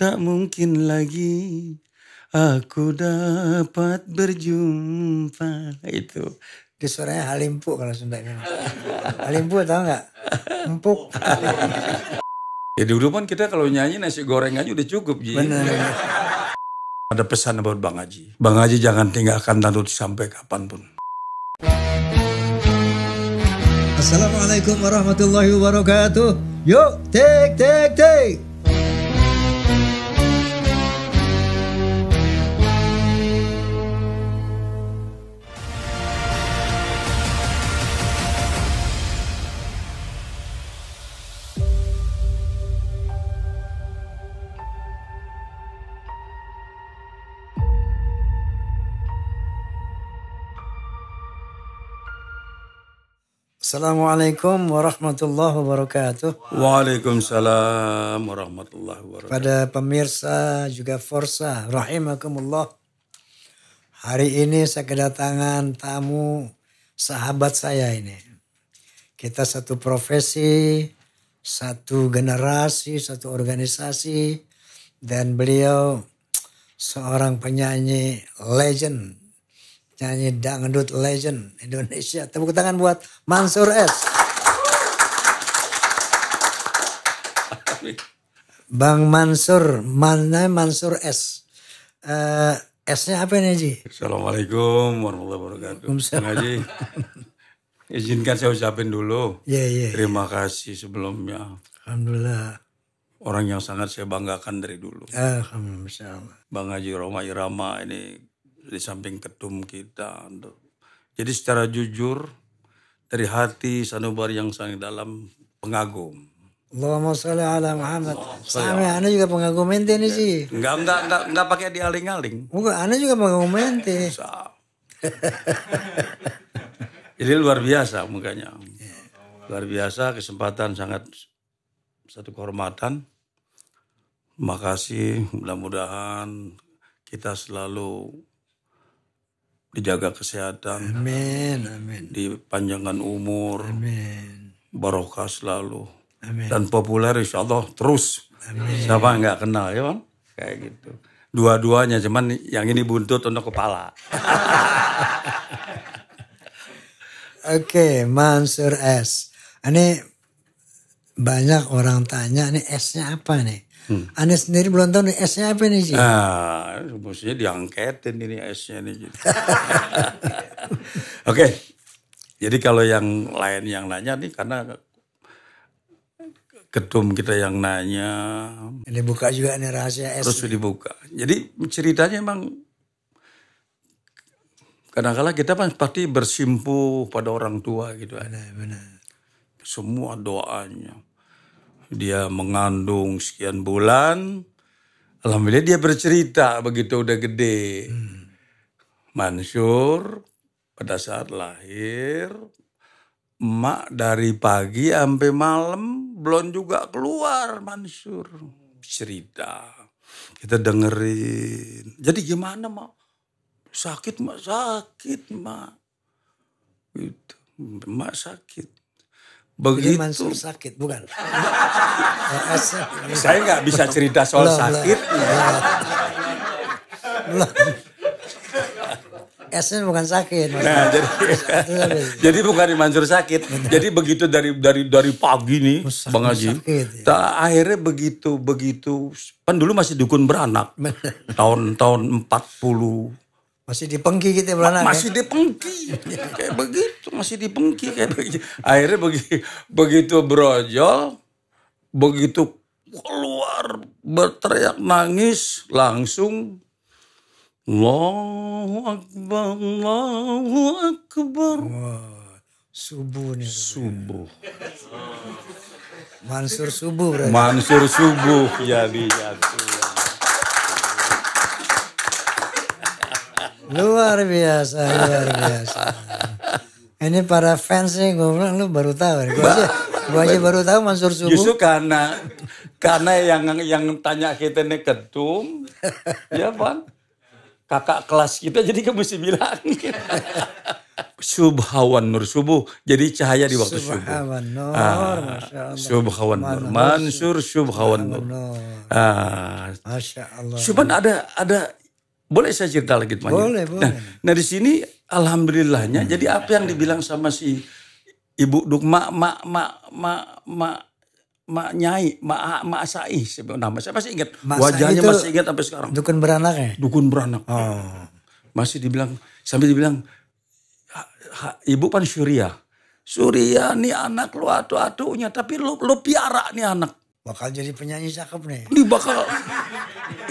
Tak mungkin lagi aku dapat berjumpa. Itu. Dia suaranya halimpu kalau Sunda ini. halimpu tau nggak? Empuk. ya dulu pun kita kalau nyanyi nasi goreng aja udah cukup. Ji. Bener. Ada pesan buat Bang Haji. Bang Haji jangan tinggalkan Dandut sampai kapanpun. Assalamualaikum warahmatullahi wabarakatuh. Yuk, take, take, take. Assalamualaikum warahmatullahi wabarakatuh. Waalaikumsalam warahmatullahi wabarakatuh. Pada pemirsa juga Forsa, rahimakumullah. Hari ini saya kedatangan tamu sahabat saya ini. Kita satu profesi, satu generasi, satu organisasi. Dan beliau seorang penyanyi legend nyanyi dangdut legend Indonesia. Tepuk tangan buat Mansur S. Bang Mansur, mana eh, Mansur S? Uh, S-nya apa ini, Ji? Assalamualaikum warahmatullahi wabarakatuh. Bang Haji, izinkan saya ucapin dulu. Iya, iya, iya, Terima kasih sebelumnya. Alhamdulillah. Orang yang sangat saya banggakan dari dulu. Alhamdulillah. Bang Haji Roma Irama ini di samping ketum kita. Jadi secara jujur dari hati sanubari yang sangat dalam pengagum. Allahumma sholli ala Muhammad. Sama ana juga pengagum ente nih sih. Enggak enggak enggak enggak pakai dialing-aling. Enggak, ana juga pengagum ente. Jadi luar biasa mukanya. Luar biasa kesempatan sangat satu kehormatan. Makasih mudah-mudahan kita selalu dijaga kesehatan. Amin, amin. Dipanjangkan umur. Amin. Barokah selalu. Amin. Dan populer insya Allah terus. Amin. Siapa nggak kenal ya bang? Kayak gitu. Dua-duanya cuman yang ini buntut untuk kepala. Oke, okay, Mansur S. Ini banyak orang tanya, ini S-nya apa nih? Hmm. Anda sendiri belum tahu nih S-nya apa nih sih? Ah, maksudnya diangketin ini S-nya nih. Gitu. Oke, okay. jadi kalau yang lain yang nanya nih karena ketum kita yang nanya. Ini buka juga nih rahasia S. Terus dibuka. Jadi ceritanya emang kadang-kala kita kan pasti bersimpuh pada orang tua gitu. Benar, benar. Semua doanya dia mengandung sekian bulan. Alhamdulillah dia bercerita begitu udah gede. Hmm. Mansur pada saat lahir emak dari pagi sampai malam belum juga keluar Mansur cerita. Kita dengerin. Jadi gimana, Mak? Sakit, Mak. Sakit, Mak. Gitu. Mak sakit. Begitu. Jadi Mansur sakit, bukan. Saya nggak bisa cerita soal belum, sakit. Belum. Esnya bukan sakit. Nah, jadi, jadi bukan dimansur sakit. Benar. Jadi begitu dari dari dari pagi nih, Masa, Bang Haji. Sakit, ya. ta, akhirnya begitu begitu kan dulu masih dukun beranak. Tahun-tahun 40 masih dipengki gitu ya, ya? masih dipengki. kayak begitu, masih dipengki kayak begitu. Akhirnya begitu, begitu brojol, begitu keluar berteriak nangis langsung Allahu Akbar, Allahu Akbar. subuh nih. Subuh. Mansur subuh Mansur subuh jadi jatuh. luar biasa, luar biasa. Ini para fans nih gue bilang lu baru tahu. Ya? Gue aja, gua aja baru tahu Mansur Subuh. Justru karena karena yang yang tanya kita nih ketum, ya pan, kakak kelas kita jadi kamu mesti bilang. Subhawan Nur Subuh. Jadi cahaya di waktu Subhawan subuh. Nur, ah, Masya Allah. Subhawan Nur. Mansur Subhawan Nur. Ah. Masya Allah. Cuman ada ada boleh saya cerita lagi teman? Boleh, boleh. Nah, nah di sini alhamdulillahnya hmm. jadi apa yang dibilang sama si Ibu Duk Mak Mak Mak Mak Mak Mak Nyai, Mak Mak Sai, nama saya masih ingat. ma Wajahnya masih ingat sampai sekarang. Dukun beranak ya? Dukun beranak. Oh. Masih dibilang sampai dibilang Ibu pan Surya. Surya nih anak lu atu-atunya tapi lu lu piara nih anak bakal jadi penyanyi cakep nih. Ini bakal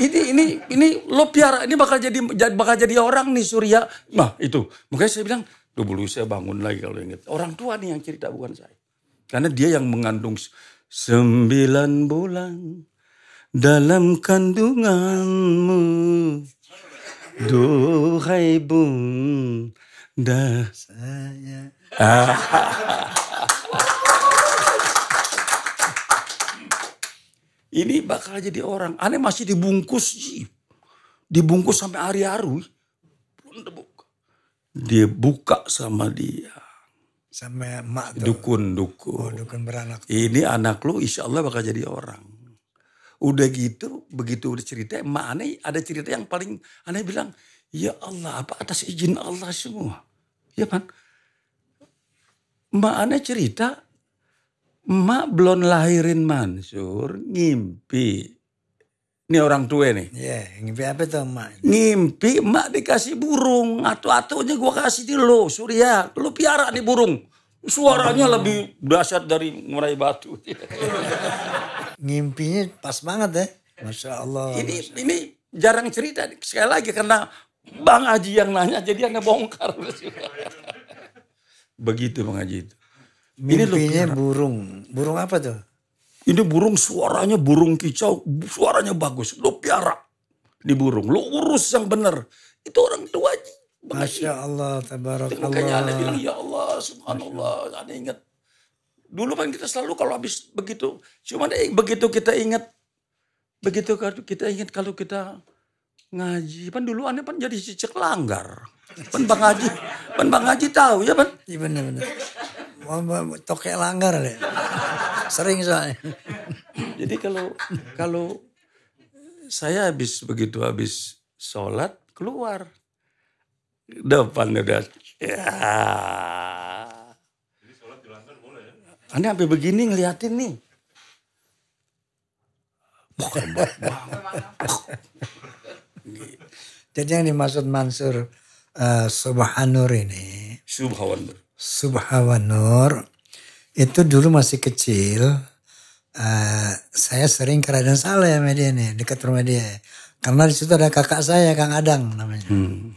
ini ini ini lo piara ini bakal jadi bakal jadi orang nih Surya. Nah itu makanya saya bilang dulu saya bangun lagi kalau inget orang tua nih yang cerita bukan saya karena dia yang mengandung sembilan bulan dalam kandunganmu duhai bunda saya. Ah. Ini bakal jadi orang. Aneh masih dibungkus. Dibungkus sampai hari-hari. Dia buka sama dia. Sama emak tuh. Dukun, dukun. Oh, dukun beranak. Ini anak lu insya Allah bakal jadi orang. Udah gitu, begitu udah cerita, emak aneh ada cerita yang paling aneh bilang, ya Allah apa atas izin Allah semua. Ya kan? Emak aneh cerita, Mak belum lahirin Mansur, ngimpi. Ini orang tua nih. Iya, yeah, ngimpi apa tuh mak? Ngimpi mak dikasih burung. Atau atunya gue kasih di lo, Surya. Lo piara nih burung. Suaranya oh. lebih dahsyat dari murai batu. Ngimpinya pas banget ya. Masya Allah. Ini, Masya Allah. ini jarang cerita. Sekali lagi karena Bang Haji yang nanya jadi anda bongkar. Begitu Bang Haji itu. Mimpinya ini mimpinya burung. Burung apa tuh? Ini burung suaranya burung kicau, suaranya bagus. Lu piara di burung, lu urus yang benar. Itu orang tua Masya Allah, tabarakallah. Makanya Allah. bilang, ya Allah, subhanallah. Ada ingat. Dulu kan kita selalu kalau habis begitu. Cuma eh, begitu kita ingat. Begitu kita ingat kalau kita ngaji. Pan dulu aneh ya, pan jadi cicek langgar. Pan bang Haji, pan bang Haji tahu ya pan? Iya benar benar. Tokek langgar deh. Sering soalnya. Jadi kalau kalau saya habis begitu habis sholat keluar depan udah ya. Jadi sholat dilanggar boleh ya? Anda sampai begini ngeliatin nih. Jadi yang dimaksud Mansur uh, Subhanur ini. Subhanur. Nur itu dulu masih kecil uh, saya sering ke Raden Saleh sama dia nih dekat rumah dia karena di situ ada kakak saya Kang Adang namanya hmm.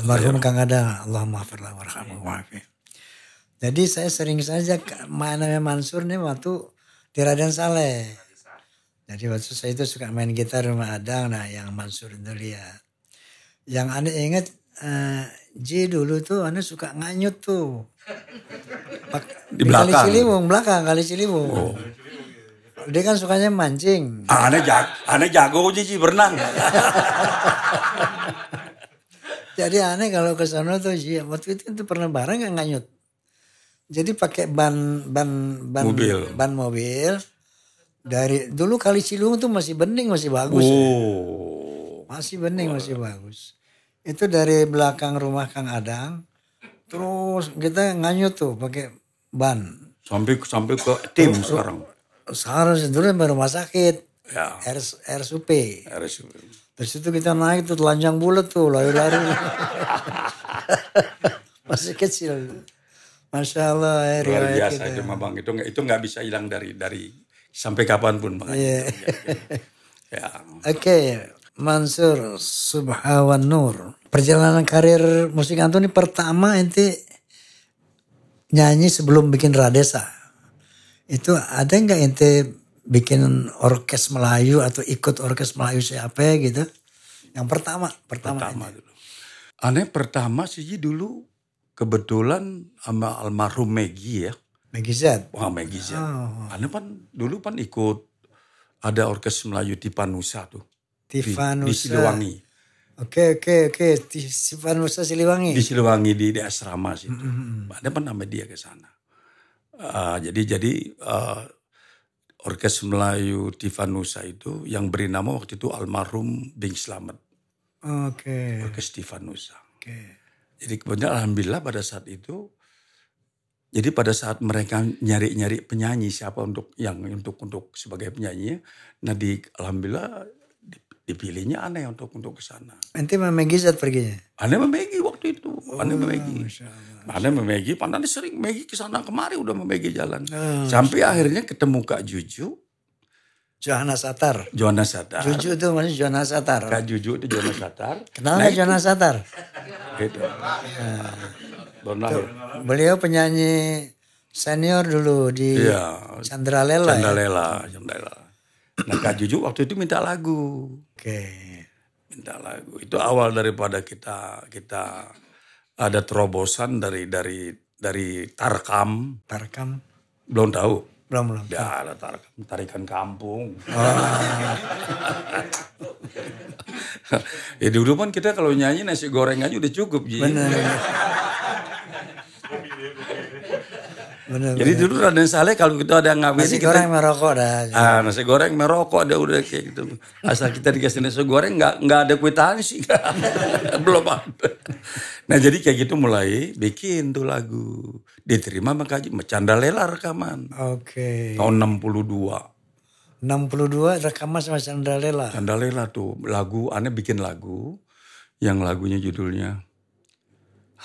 almarhum iya. Kang Adang Allah maafirlah warhamu wa'afih jadi saya sering saja main namanya Mansur nih waktu di Raden Saleh jadi waktu saya itu suka main gitar rumah Adang nah yang Mansur itu lihat yang aneh ingat uh, eh, J dulu tuh aneh suka nganyut tuh di belakang. kali Ciliwung, belakang kali Ciliwung. Oh. Dia kan sukanya mancing. Ah, aneh jago, aneh jago sih berenang. Jadi aneh kalau ke sana tuh sih iya, waktu itu, itu pernah bareng nggak nganyut. Jadi pakai ban ban ban mobil. ban mobil dari dulu kali Ciliwung tuh masih bening masih bagus. Oh. Ya. Masih bening oh. masih bagus. Itu dari belakang rumah Kang Adang Terus kita nganyut tuh pakai ban. Sampai sampai ke tim sekarang sekarang. Seharusnya dulu rumah sakit. Ya. R, RSUP. RSUP. Terus itu kita naik tuh telanjang bulat tuh lari-lari. Masih kecil. Masya Allah. Luar biasa kita. itu mah bang. Itu itu gak bisa hilang dari dari sampai kapanpun bang. Iya. Yeah. ya. Oke, Mansur Subhawan Nur perjalanan karir musik Anto ini pertama ente nyanyi sebelum bikin Radesa. Itu ada nggak ente bikin orkes Melayu atau ikut orkes Melayu siapa gitu? Yang pertama, pertama. Pertama dulu. Aneh pertama sih dulu kebetulan sama almarhum Megi ya. Megi Z. Wah Megi Z. Oh. Aneh pan dulu pan ikut ada orkes Melayu di Panusa tuh. Tifanusa. Di, di Oke oke oke di Sipanusa Siliwangi. Di Siliwangi di, di asrama situ. Mm -hmm. Mm-hmm. Ada nama dia ke sana. Uh, jadi jadi uh, orkes Melayu Tivanusa itu yang beri nama waktu itu almarhum Bing Slamet. Oke. Okay. Orkes Tivanusa. Oke. Okay. Jadi kebetulan alhamdulillah pada saat itu jadi pada saat mereka nyari-nyari penyanyi siapa untuk yang untuk untuk sebagai penyanyi, nah di alhamdulillah dipilihnya aneh untuk untuk ke sana. Nanti memegi saat perginya. Aneh memegi waktu itu. Oh, aneh oh, memegi. Aneh memegi. Pandani sering Maggie ke sana kemari udah memegi jalan. Oh, Sampai akhirnya ketemu Kak Juju. Johana Satar. Johana Satar. Juju itu maksudnya Johana Satar. Kak Juju itu Johana Satar. Kenal nah, Johana Satar? gitu. Nah, Beliau penyanyi senior dulu di iya, Chandra Lela. Chandra Lela. Ya. Chandra Lela. Nah Kak Juju waktu itu minta lagu. Oke. Okay. Minta lagu. Itu awal daripada kita kita ada terobosan dari dari dari Tarkam. Tarkam. Belum tahu. Belum belum. Ya ada Tarkam, tarikan kampung. Ah. ya dulu kan kita kalau nyanyi nasi goreng aja udah cukup. Benar. Bener, Jadi bener. dulu Raden Saleh kalau kita ada ngapain nasi goreng kita, merokok dah. Nah Ah, nasi goreng merokok ada udah kayak gitu. Asal kita dikasih nasi goreng nggak nggak ada kuitansi nggak sih belum ada. Nah jadi kayak gitu mulai bikin tuh lagu diterima maka canda lela rekaman. Oke. Okay. Tahun 62. 62 rekaman sama Chandra Lela. Chandra Lela tuh lagu, aneh bikin lagu yang lagunya judulnya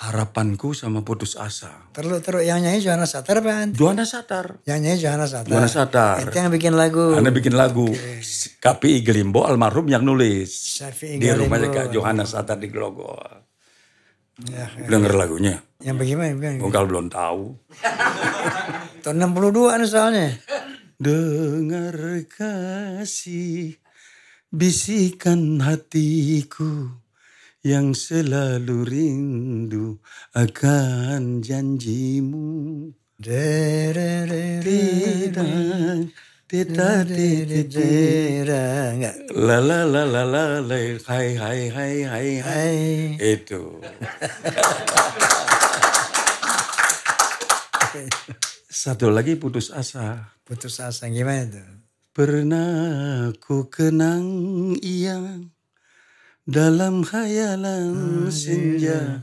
Harapanku sama Putus Asa. Terus terus yang nyanyi Johanna Satar kan? Johanna Satar. Yang nyanyi Johanna Satar. Johanna Satar. Itu yang bikin lagu. Anda bikin lagu. Okay. Kapi Igelimbo almarhum yang nulis. Di rumahnya Kak Johanna Satar di Glogo. Ya, ya. Dengar lagunya. Yang bagaimana? bagaimana? belum tahu. Tahun 62 nih soalnya. Dengar kasih bisikan hatiku yang selalu rindu akan janjimu. Tita enggak la la la la la la hai hai hai hai hai itu satu lagi putus asa putus asa gimana tuh pernah ku kenang ia dalam khayalan ah, iya, iya, senja iya.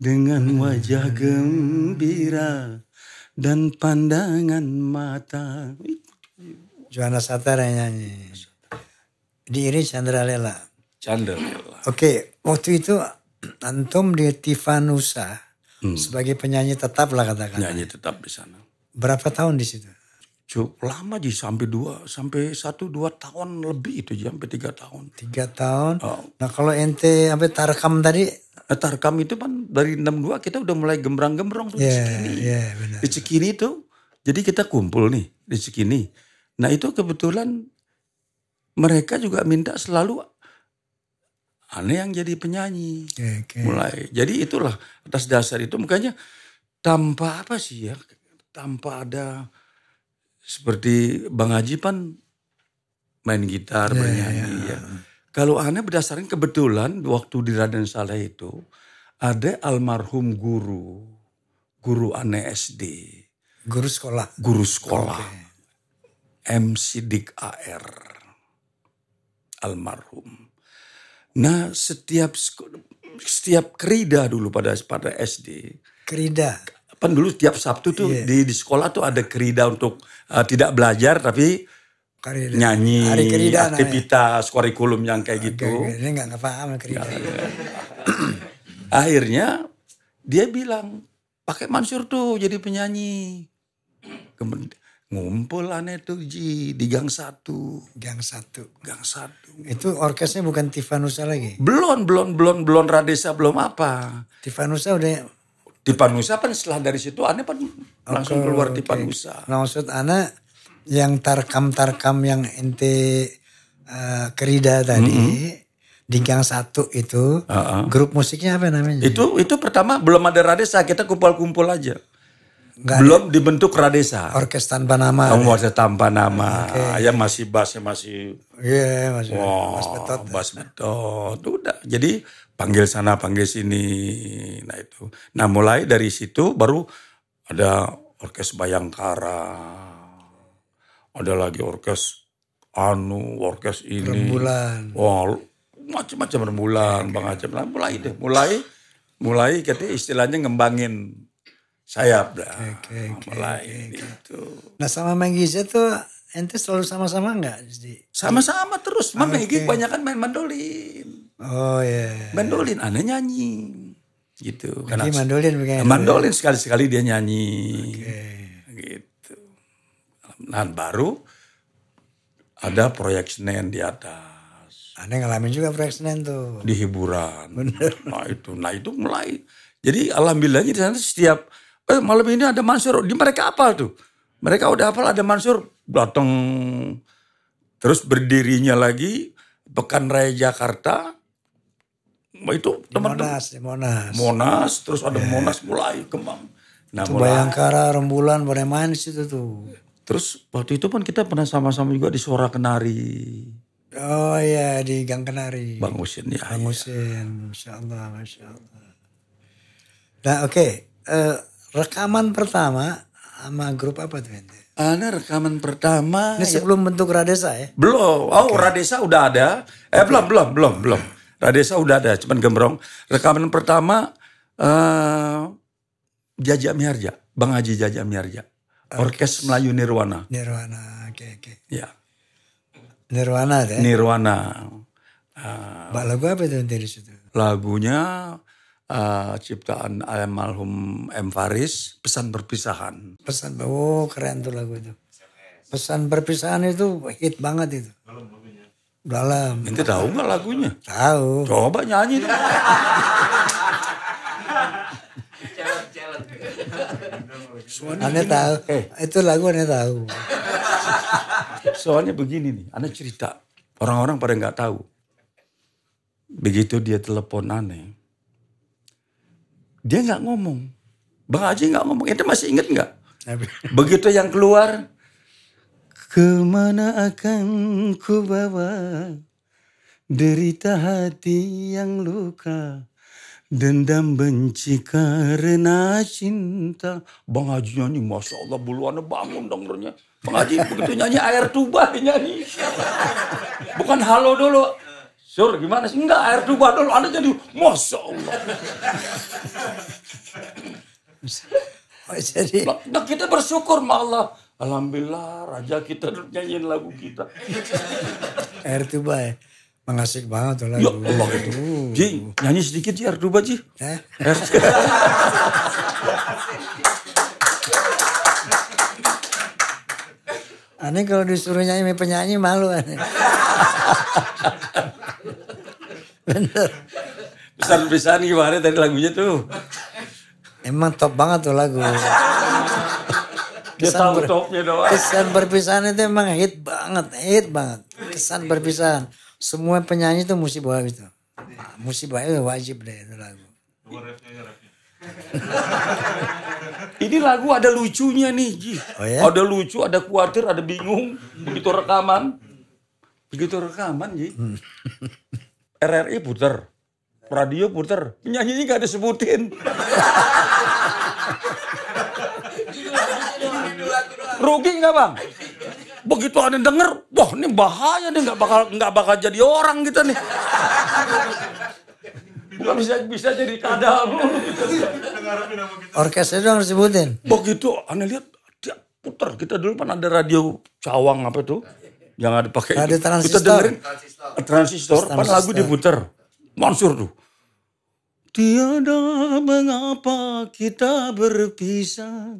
dengan wajah gembira dan pandangan mata. Juana Satar yang nyanyi. ini Chandra Lela. Chandra Lela. Oke, okay, waktu itu antum di Tifanusa hmm. sebagai penyanyi tetap lah katakan. Penyanyi tetap di sana. Berapa tahun di situ? cukup lama sih sampai dua sampai satu dua tahun lebih itu sampai tiga tahun tiga tahun oh. nah kalau ente sampai tarkam tadi nah, tarkam itu kan dari 62 kita udah mulai gembrang-gembrong tuh yeah, di iya, Cikini yeah, benar. di Cikini itu jadi kita kumpul nih di Cikini nah itu kebetulan mereka juga minta selalu aneh yang jadi penyanyi okay, okay. mulai jadi itulah atas dasar itu makanya tanpa apa sih ya tanpa ada seperti Bang Haji pan main gitar, yeah, bernyanyi yeah. ya. Iya. Kalau aneh berdasarkan kebetulan waktu di Raden Saleh itu ada almarhum guru, guru aneh SD. Guru sekolah? Guru sekolah. Okay. M. Sidik AR. Almarhum. Nah setiap setiap kerida dulu pada pada SD. Kerida? kan dulu tiap Sabtu tuh yeah. di, di sekolah tuh ada kerida untuk uh, tidak belajar tapi nyanyi Hari kerida, aktivitas ya. kurikulum yang kayak okay, gitu. Ini gak paham kerida. Akhirnya dia bilang pakai Mansur tuh jadi penyanyi. Kemudian, ngumpul aneh tuh Ji di gang satu. Gang satu. Gang satu. Itu orkesnya bukan Tifanusa lagi? Belum, belum, belum, belum Radesa, belum apa. Tifanusa udah di Panusa kan setelah dari situ Ana pan langsung okay, keluar okay. di Panusa. Nah, maksud Ana yang tarkam-tarkam yang ente uh, kerida tadi mm -hmm. di gang satu itu uh -uh. grup musiknya apa namanya? Itu itu pertama belum ada Radesa kita kumpul-kumpul aja. Gak belum ada. dibentuk Radesa. Orkes tanpa nama. Oh, Kamu ya? tanpa nama. Okay. Ya masih bassnya masih. Iya yeah, masih. Wah, wow, bass betot. Bass betot. Udah. Jadi panggil sana, panggil sini. Nah itu. Nah mulai dari situ baru ada orkes Bayangkara, ada lagi orkes Anu, orkes ini. Rembulan. Wah macam-macam rembulan, bang macam. Nah, mulai deh, mulai, mulai kata istilahnya ngembangin sayap dah. Okay, okay, nah, mulai okay, okay. itu Nah sama Menggize tuh ente selalu sama-sama nggak? Sama-sama terus. Okay. Menggi banyak kan main mandolin. Oh iya. Yeah. Mandolin, aneh nyanyi. Gitu. Karena mandolin begini. Ya? Mandolin sekali-sekali dia nyanyi. Okay. Gitu. Nah baru ada proyek Senen di atas. Anda ngalamin juga proyek tuh. Di hiburan. Bener. Nah itu, nah itu mulai. Jadi alhamdulillahnya di sana setiap eh malam ini ada Mansur. Di mereka apa tuh? Mereka udah apa? ada Mansur datang terus berdirinya lagi Pekan Raya Jakarta itu teman Monas, di Monas. Monas, terus ada yeah. Monas mulai kembang. Nah, itu mulai. Bayangkara, Rembulan, pada main di situ tuh. Terus waktu itu pun kita pernah sama-sama juga di Suara Kenari. Oh iya, di Gang Kenari. Bang Husin ya. Bang ya. Husin, ya. Masya Allah, Masya Allah. Nah oke, okay. uh, eh, rekaman pertama sama grup apa tuh? Ana rekaman pertama. Ini ya. sebelum ya. bentuk Radesa ya? Belum. Oh okay. Radesa udah ada. Eh belum belum belum belum. Desa udah ada, cuman gembrong. Rekaman pertama uh, Jaja Miharja, Bang Haji Jaja Miharja. Orkes Melayu Nirwana. Nirwana, oke okay, oke. Okay. Ya. Nirwana deh. Ya? Nirwana. Uh, ah, Bak lagu apa itu dari situ? Lagunya uh, ciptaan almarhum M Faris, Pesan Perpisahan. Pesan, oh keren tuh lagu itu. Pesan Perpisahan itu hit banget itu. Belum, belum dalam. Ente tahu nggak lagunya? Tahu. Coba nyanyi dong. Ane tahu. Eh. Itu lagu Ane tahu. Soalnya begini nih, Ane cerita. Orang-orang pada nggak tahu. Begitu dia telepon Ane, dia nggak ngomong. Bang aji nggak ngomong. Itu masih inget nggak? Begitu yang keluar, Kemana akan ku bawa derita hati yang luka? Dendam benci karena cinta. Bang Haji nyanyi, Masya Allah buluannya bangun dengernya. Bang Haji begitu nyanyi air tuba nyanyi. Bukan halo dulu. Sur gimana sih? Enggak air tuba dulu. Anda jadi Masya Allah. jadi, nah, kita bersyukur sama Allah. Alhamdulillah raja kita nyanyiin lagu kita. Air tuba ya. Mengasik banget lah. lagu. Ya Allah itu. Ji, nyanyi sedikit ya air tuba Ji. Eh? eh kalau disuruh nyanyi penyanyi malu aneh. Bener. besar pesan gimana tadi lagunya tuh? Emang top banget tuh lagu kesan ber, doang. kesan perpisahan itu emang hit banget hit banget kesan perpisahan semua penyanyi itu mesti bawa itu ah, mesti bawa itu wajib deh itu lagu ini lagu ada lucunya nih Ji. Oh, ya? ada lucu ada khawatir ada bingung begitu rekaman begitu rekaman Ji. Hmm. RRI puter radio puter penyanyinya gak disebutin Rugi nggak bang? Begitu ada denger, wah ini bahaya nih nggak bakal nggak bakal jadi orang kita nih. Gak bisa bisa jadi kadal. Orkestra itu harus sebutin. Begitu aneh lihat dia putar. Kita dulu kan ada radio cawang apa itu yang ada pakai ada transistor. Kita dengerin transistor, transistor, Pas pan lagu diputar, Mansur tuh. Tiada mengapa kita berpisah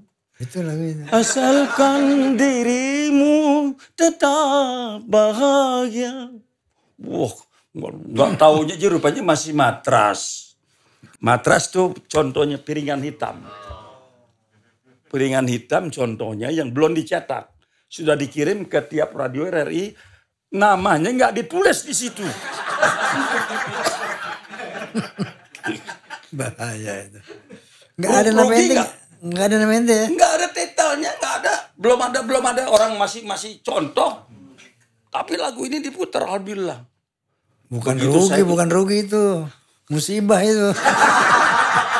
Asalkan dirimu tetap bahagia. Wah, nggak tahu aja, rupanya masih matras. Matras tuh contohnya piringan hitam. Piringan hitam contohnya yang belum dicetak. Sudah dikirim ke tiap radio RRI, namanya nggak ditulis di situ. Bahaya itu. Nggak ada nama enteng. Ya? Nggak ada nama ente ya? belum ada belum ada orang masih masih contoh tapi lagu ini diputar alhamdulillah bukan Begitu rugi saya, bukan rugi itu musibah itu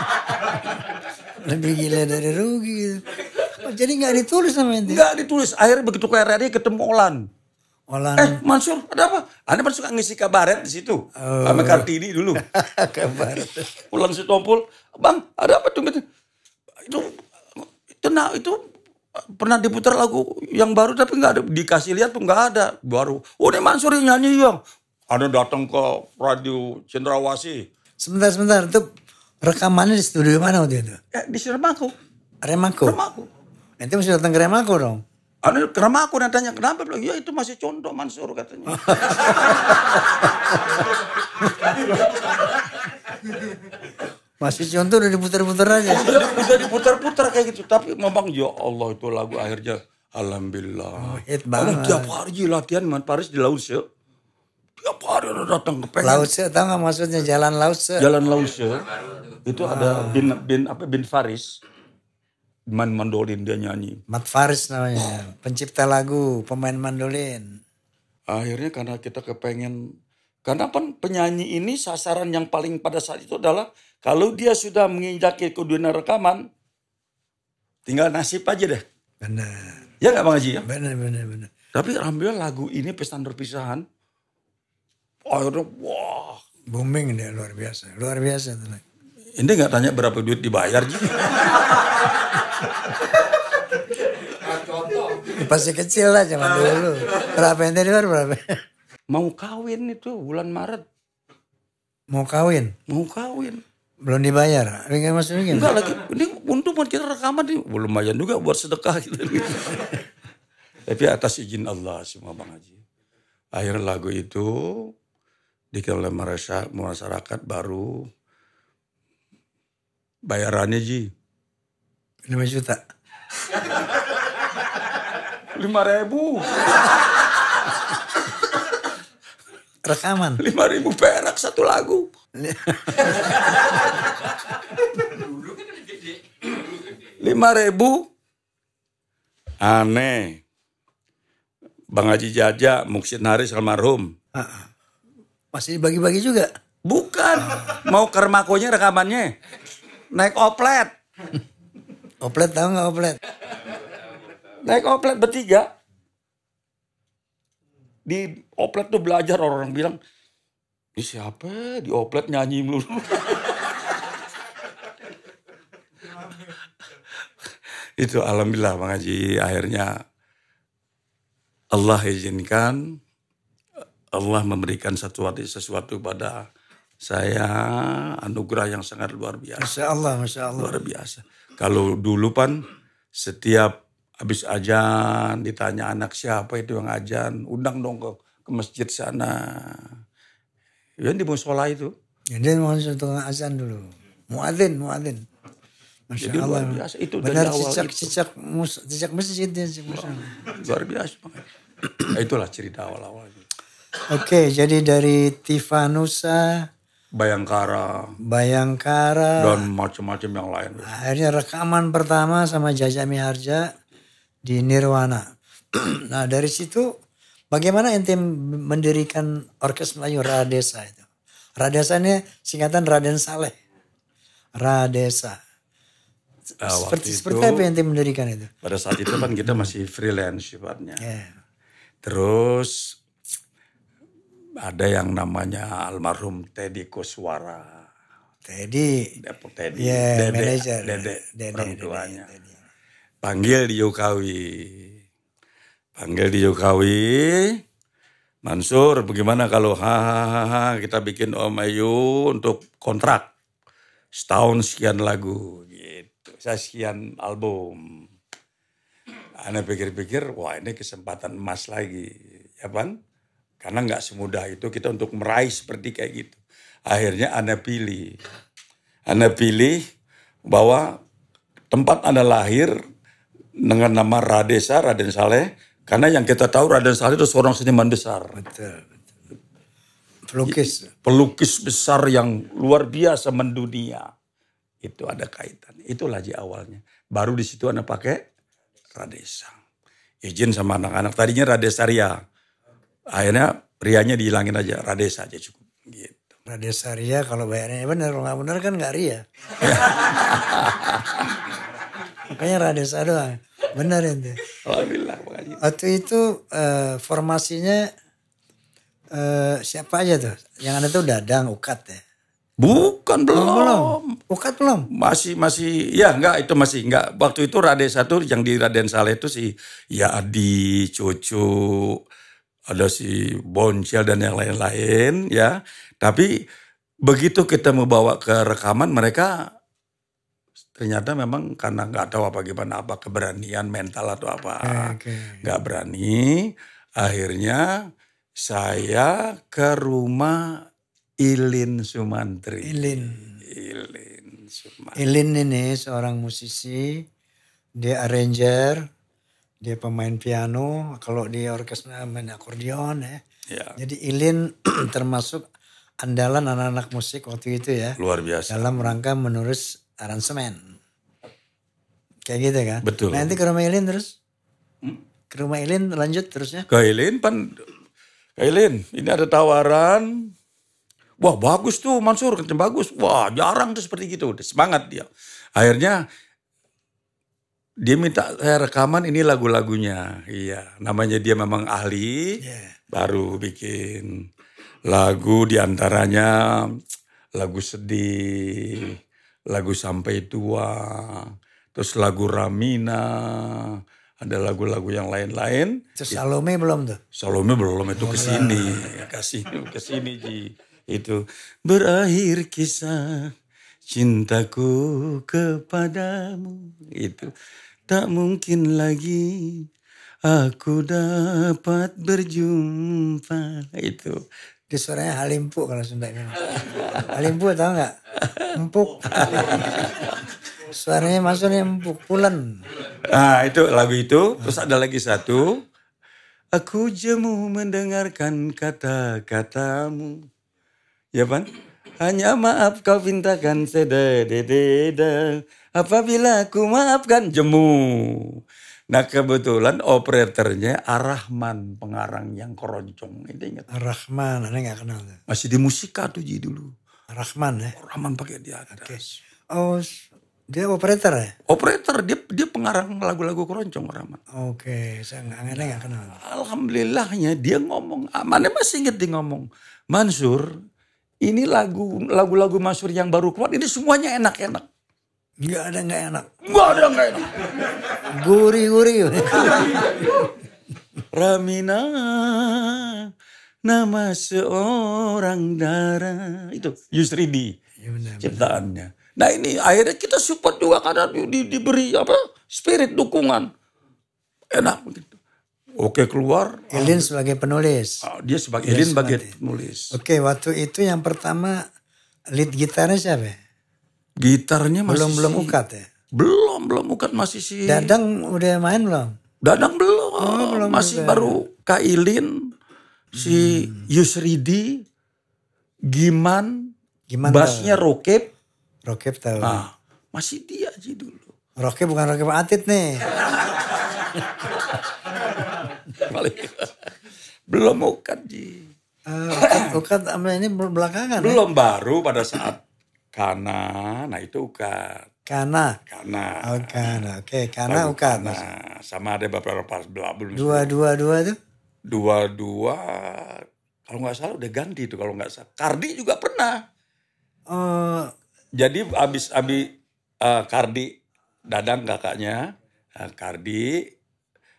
lebih gila dari rugi oh, jadi nggak ditulis sama ini nggak ditulis akhirnya begitu karirnya ketemu Olan Olan eh Mansur ada apa anda pernah suka ngisi kabaret di situ oh. sama kartini dulu kabaret si Tompul bang ada apa tuh itu itu tenang itu pernah diputar lagu yang baru tapi nggak dikasih lihat pun nggak ada baru oh ini Mansur yang nyanyi yang ada datang ke radio Cendrawasi sebentar sebentar itu rekamannya di studio mana waktu itu ya, di Remaku Remaku Remaku nanti mesti datang ke Remaku dong ada anu, ke Remaku tanya kenapa bilang ya itu masih contoh Mansur katanya Masih contoh udah diputar-putar aja. Udah, diputar-putar kayak gitu. Tapi memang ya Allah itu lagu akhirnya Alhamdulillah. Oh, hit banget. Orang tiap hari latihan man Paris di Laos ya. Tiap hari udah datang ke pengen. Laos ya, tahu gak maksudnya jalan Laos ya? Jalan Laos ya. Itu ada bin bin apa bin Faris. Man mandolin dia nyanyi. Mat Faris namanya, oh. pencipta lagu, pemain mandolin. Akhirnya karena kita kepengen karena penyanyi ini sasaran yang paling pada saat itu adalah kalau dia sudah menginjaki ke dunia rekaman, tinggal nasib aja deh. Benar. Ya nggak Bang Haji ya? Benar, benar, benar. Tapi alhamdulillah lagu ini pesan perpisahan, akhirnya wah. Booming deh, luar biasa. Luar biasa. Ini nggak tanya berapa duit dibayar juga. Pasti kecil lah zaman dulu. Berapa yang tadi berapa? mau kawin itu bulan Maret. Mau kawin? Mau kawin. Belum dibayar? Maksudnya ringan? Enggak lagi. Ini untung buat kita rekaman nih. Belum bayar juga buat sedekah gitu. Tapi atas izin Allah semua Bang Haji. Akhir lagu itu dikira oleh masyarakat, masyarakat baru bayarannya Ji. 5 juta. 5 ribu. rekaman. 5000 perak satu lagu. Lima ribu aneh. Bang Haji Jaja, Muksin Haris almarhum. Ah, ah. Masih dibagi-bagi juga? Bukan. Mau kermakonya rekamannya. Naik oplet. oplet tahu nggak oplet? Naik oplet bertiga di oplet tuh belajar orang-orang bilang ini siapa di oplet nyanyi melulu itu alhamdulillah Bang Haji akhirnya Allah izinkan Allah memberikan satu hati sesuatu pada saya anugerah yang sangat luar biasa. Masya Allah, Masya Allah. Luar biasa. Kalau dulu pan setiap habis ajan ditanya anak siapa itu yang ajan undang dong ke, ke masjid sana ya di musola itu jadi ya, mau tengah azan dulu muadzin muadzin Masya Jadi Allah. luar biasa itu Benar, dari awal cicak, itu. Cicak, mus, cicak masjid ya, cicak Luar biasa. Itulah cerita awal-awal. Oke, jadi dari Tifanusa Bayangkara. Bayangkara. Dan macam-macam yang lain. Akhirnya rekaman pertama sama Jajami Harja di Nirwana. nah dari situ bagaimana ente mendirikan orkes Melayu Radesa itu? Radesa ini singkatan Raden Saleh. Radesa. Uh, seperti itu, seperti apa yang mendirikan itu? Pada saat itu kan kita masih freelance sifatnya. Yeah. Terus ada yang namanya almarhum Teddy Koswara. Teddy. Depok Teddy. Yeah, Dede, manager. Dede, Dede, Dede Dede, Dede, Dede panggil di Yokawi. Panggil di Yokawi. Mansur, bagaimana kalau hahaha kita bikin Om Ayu untuk kontrak setahun sekian lagu gitu, saya sekian album. Anda pikir-pikir, wah ini kesempatan emas lagi, ya kan? Karena nggak semudah itu kita untuk meraih seperti kayak gitu. Akhirnya Anda pilih. Anda pilih bahwa tempat Anda lahir dengan nama Radesa Raden Saleh karena yang kita tahu Raden Saleh itu seorang seniman besar. Betul, betul. Pelukis. Pelukis besar yang luar biasa mendunia. Itu ada kaitan. Itu lagi awalnya. Baru di situ anak pakai Radesa. Izin sama anak-anak. Tadinya Radesa Ria. Akhirnya Rianya dihilangin aja. Radesa aja cukup. Gitu. Radesa Ria kalau bayarnya ya benar. Kalau nggak benar kan nggak Ria. Makanya Rades doang. Benar ente. Alhamdulillah. Makanya. Waktu itu uh, formasinya uh, siapa aja tuh? Yang ada tuh Dadang Ukat ya. Bukan belum. Oh, belum. Ukat belum. Masih masih ya enggak itu masih enggak. Waktu itu Raden satu yang di Raden Saleh itu si ya Adi, Cucu, ada si Boncel dan yang lain-lain ya. Tapi begitu kita membawa ke rekaman mereka ternyata memang karena nggak tahu apa gimana apa keberanian mental atau apa nggak okay, berani akhirnya saya ke rumah Ilin Sumantri Ilin Ilin Sumantri Ilin ini seorang musisi dia arranger dia pemain piano kalau di orkestra main akordeon ya yeah. jadi Ilin termasuk andalan anak-anak musik waktu itu ya luar biasa dalam rangka menulis aransemen. Kayak gitu kan? Betul. Nah, nanti ke rumah Ilin terus? Hmm? Ke rumah Ilin lanjut terusnya? Ke Ilin pan... Ke Ilin, ini ada tawaran. Wah bagus tuh Mansur, kenceng bagus. Wah jarang tuh seperti gitu. Semangat dia. Akhirnya dia minta saya rekaman ini lagu-lagunya. Iya, namanya dia memang ahli. Yeah. Baru bikin lagu diantaranya lagu sedih, lagu Sampai Tua, terus lagu Ramina, ada lagu-lagu yang lain-lain. Salome belum tuh? Salome belum itu kesini, kesini, kesini Ji. Itu berakhir kisah cintaku kepadamu. Itu tak mungkin lagi aku dapat berjumpa. Itu dia suaranya halimpu kalau Sunda ini. halimpu tau nggak? Empuk. suaranya maksudnya empuk, pulen. Nah itu lagu itu. Terus ada lagi satu. Aku jemu mendengarkan kata-katamu. Ya pan? Hanya maaf kau pintakan sededededa. Apabila aku maafkan jemu. Nah kebetulan operatornya Arahman pengarang yang keroncong itu ingat. Arahman, aneh nggak kenal. Masih di musika tuh Ji dulu. Arahman ya. Arahman pakai dia, oke, Okay. Oh dia operator ya? Operator dia dia pengarang lagu-lagu keroncong Rahman. Oke, okay, saya nggak nggak kenal. Alhamdulillahnya dia ngomong, mana masih inget dia ngomong, Mansur, ini lagu lagu-lagu Mansur yang baru keluar ini semuanya enak-enak. Gak ada nggak enak. Gak ada nggak enak. Guri-guri. Ramina nama seorang darah itu Yusri di iya, ciptaannya. Nah ini akhirnya kita support juga karena di, diberi apa spirit dukungan enak begitu. Oke keluar. Elin ah, sebagai penulis. Ah, dia sebagai Ilin sebagai penulis. Oke waktu itu yang pertama lead gitarnya siapa? Gitarnya masih belum belum ukat ya. Belum, belum bukan masih si Dadang udah main belum? Dadang belum. Oh, belum masih juga. baru Kailin, si hmm. Yusridi, Giman, Giman basnya tahu. Rokep. Rokep tahu. Nah, masih dia aja dulu. Rokep bukan Rokep Atit nih. belum bukan Ji. Uh, ukat, ukat ini belakangan. Ya? Belum ya? baru pada saat Kana, nah itu ukat. Kana. Kana. Oh, kana. Oke, okay. kana Lalu ukat. Kana. Sama ada beberapa belabul. Dua, dua, dua itu? Dua, dua. Kalau nggak salah udah ganti tuh kalau nggak salah. Kardi juga pernah. Uh, Jadi abis abis uh, Kardi Dadang kakaknya, uh, Kardi,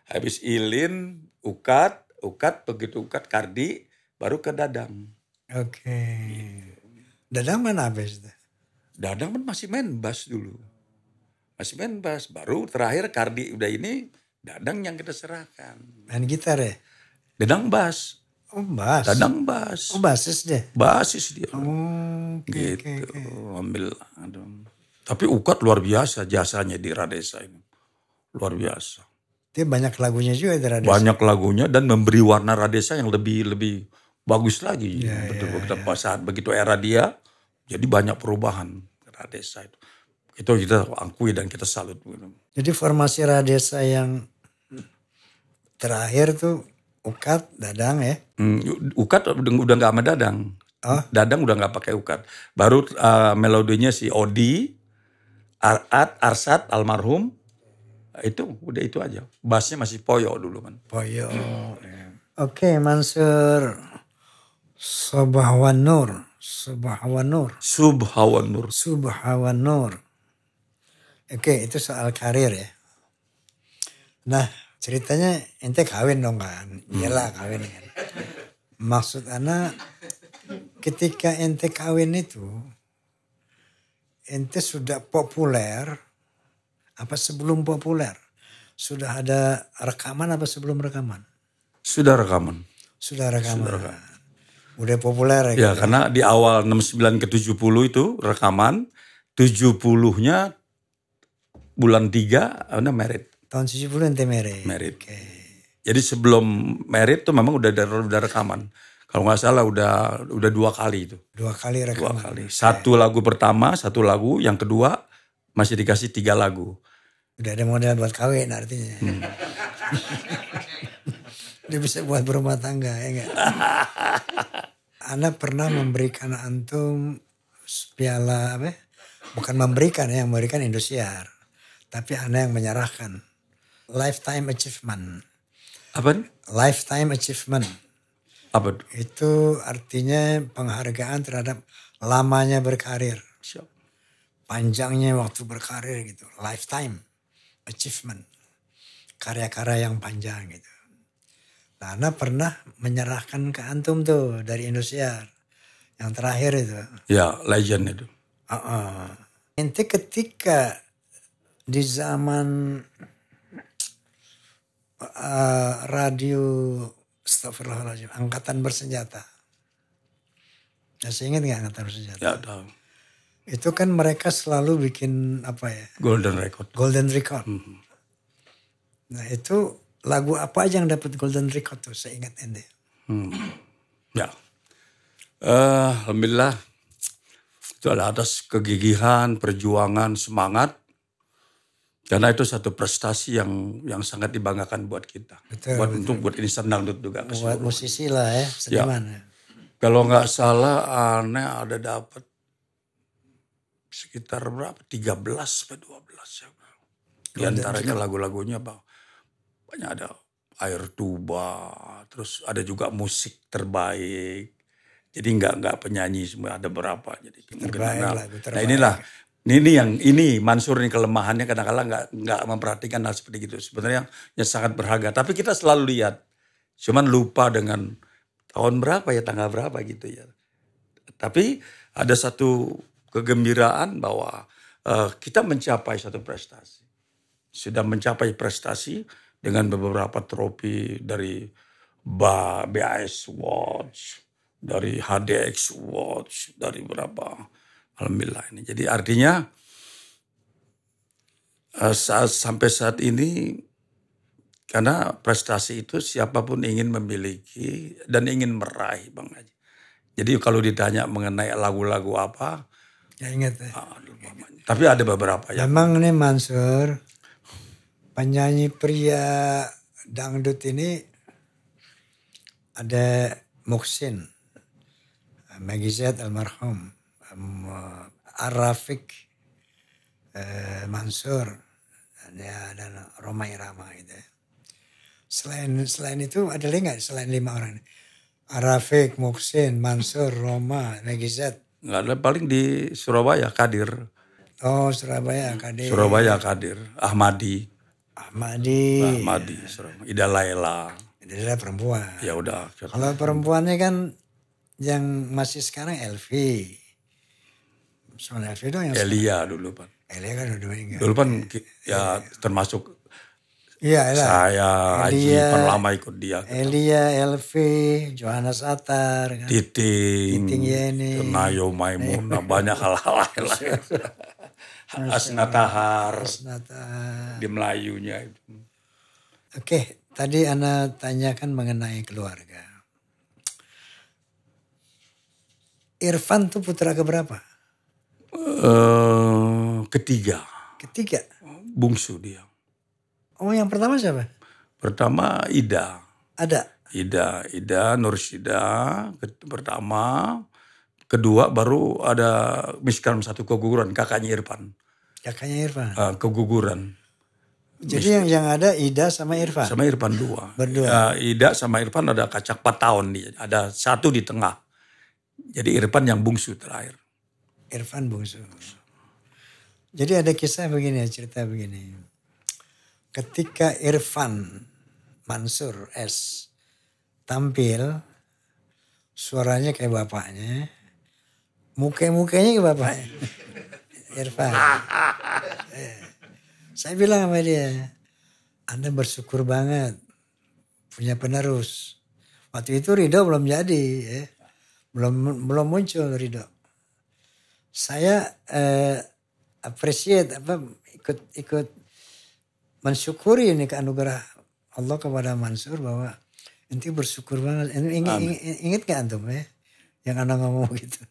habis Ilin, Ukat, Ukat begitu Ukat Kardi, baru ke Dadang. Oke. Okay. Gitu. Dadang mana abis itu? Dadang kan masih main bass dulu. Masih main bass. Baru terakhir Kardi udah ini Dadang yang kita serahkan. Main gitar ya? Dadang bass. Oh bass. Dadang bass. Oh basis deh. Basis dia. Oh, okay, gitu. Okay, okay. Ambil aduh. Tapi Ukat luar biasa jasanya di Radesa ini. Luar biasa. Dia banyak lagunya juga di Radesa. Banyak lagunya dan memberi warna Radesa yang lebih lebih bagus lagi. Ya, betul ya, betul ya. saat begitu era dia jadi banyak perubahan Radesa itu. Itu kita akui dan kita salut. Jadi formasi Radesa yang terakhir tuh Ukat, Dadang ya? Hmm, ukat udah, gak sama Dadang. Oh. Dadang udah gak pakai Ukat. Baru uh, melodinya si Odi, Arat, Arsat, Almarhum. Itu udah itu aja. Bassnya masih Poyo dulu kan. Poyo. Hmm. Oke okay, Mansur Sobahwan Nur. Subha nur. Subha nur. Subha nur. Oke, itu soal karir ya. Nah, ceritanya ente kawin dong kan? Iyalah kawin kan. Maksud anak ketika ente kawin itu ente sudah populer apa sebelum populer? Sudah ada rekaman apa sebelum rekaman? Sudah rekaman. Sudah rekaman. Sudah rekaman. Udah populer ya. Ya, gitu ya? karena di awal 69 ke 70 itu rekaman, 70-nya bulan 3 Anda merit. Tahun 70 ente merit. Merit. Okay. Jadi sebelum merit tuh memang udah udah rekaman. Kalau nggak salah udah udah dua kali itu. Dua kali rekaman. Dua kali. Satu lagu pertama, satu lagu, yang kedua masih dikasih tiga lagu. Udah ada model buat kawin nah artinya. Hmm. dia bisa buat berumah tangga ya enggak? Anda pernah memberikan antum piala apa? Ya? Bukan memberikan yang memberikan Indosiar. Tapi Anda yang menyerahkan. Lifetime achievement. Apa? Lifetime achievement. Apa? Itu artinya penghargaan terhadap lamanya berkarir. Panjangnya waktu berkarir gitu. Lifetime achievement. Karya-karya yang panjang gitu. Nana pernah menyerahkan ke antum tuh dari Indosiar. Yang terakhir itu. Ya, legend itu. Uh -uh. Inti ketika di zaman uh, radio Astagfirullahaladzim, angkatan bersenjata. Masih ingat gak angkatan bersenjata? Ya, tahu. Itu kan mereka selalu bikin apa ya? Golden record. Golden record. Mm -hmm. Nah itu lagu apa aja yang dapat Golden Record tuh ingat ente? Hmm. Ya. Uh, Alhamdulillah itu adalah atas kegigihan, perjuangan, semangat. Karena itu satu prestasi yang yang sangat dibanggakan buat kita. Betul, buat betul. untuk buat ini senang dangdut juga. Buat musisi lah ya, seniman. Ya. ya. Kalau nggak salah aneh ada dapat sekitar berapa? 13 atau 12 ya. Di antaranya lagu-lagunya Bang banyak ada air tuba, terus ada juga musik terbaik. Jadi nggak nggak penyanyi semua ada berapa. Jadi terbaik lah, nah, terbaik. nah inilah ini yang ini Mansur ini kelemahannya kadang-kadang nggak -kadang nggak memperhatikan hal seperti itu. Sebenarnya yang sangat berharga. Tapi kita selalu lihat, cuman lupa dengan tahun berapa ya tanggal berapa gitu ya. Tapi ada satu kegembiraan bahwa uh, kita mencapai satu prestasi. Sudah mencapai prestasi, dengan beberapa trofi dari BAS Watch, dari HDX Watch, dari berapa. Alhamdulillah ini. Jadi artinya eh, saat, sampai saat ini karena prestasi itu siapapun ingin memiliki dan ingin meraih Bang Haji. Jadi kalau ditanya mengenai lagu-lagu apa, ya ingat. Ah, ya. Tapi ada beberapa ya. Memang nih Mansur, penyanyi pria dangdut ini ada Muksin, Maggie almarhum, eh, Arafik, eh, Mansur, ya, dan Roma Irama gitu. Ya. Selain selain itu ada lagi nggak selain lima orang? ini, Arafik, Muksin, Mansur, Roma, Maggie Enggak ada paling di Surabaya Kadir. Oh Surabaya Kadir. Surabaya Kadir, Ahmadi. Ahmadi. Ahmadi, Ida Laila. Ida Laila perempuan. Ya udah. Kalau perempuannya kan yang masih sekarang Elvi. Soalnya Elvi dong yang Elia sekarang. dulu Pak. Elia kan udah meninggal. Dulu kan ya termasuk Iya, Saya, Haji, kan lama ikut dia. Gitu. Elia, Elvi, Johannes Atar. Kan? Titing. Titing Yeni. Nayo Maimun, banyak hal-hal lain. Asnatahar. Asnatahar. Di Melayunya itu. Oke, tadi Anda tanyakan mengenai keluarga. Irfan tuh putra keberapa? Uh, ketiga. Ketiga? Bungsu dia. Oh yang pertama siapa? Pertama Ida. Ada? Ida, Ida, Nursida pertama kedua baru ada miskan satu keguguran kakaknya Irfan. Kakaknya Irfan. Uh, keguguran. Jadi yang yang ada Ida sama Irfan. Sama Irfan dua. Berdua. Uh, Ida sama Irfan ada kacak 4 tahun nih, ada satu di tengah. Jadi Irfan yang bungsu terakhir. Irfan bungsu. Jadi ada kisah begini cerita begini. Ketika Irfan Mansur S tampil suaranya kayak bapaknya Muka-mukanya ke bapak. Irfan. Eh, saya bilang sama dia, Anda bersyukur banget punya penerus. Waktu itu Ridho belum jadi, ya. belum belum muncul Ridho. Saya eh, appreciate apa ikut ikut mensyukuri ini keanugerah Allah kepada Mansur bahwa nanti bersyukur banget. Ingat, ingat, ingat gak antum ya yang anda ngomong gitu?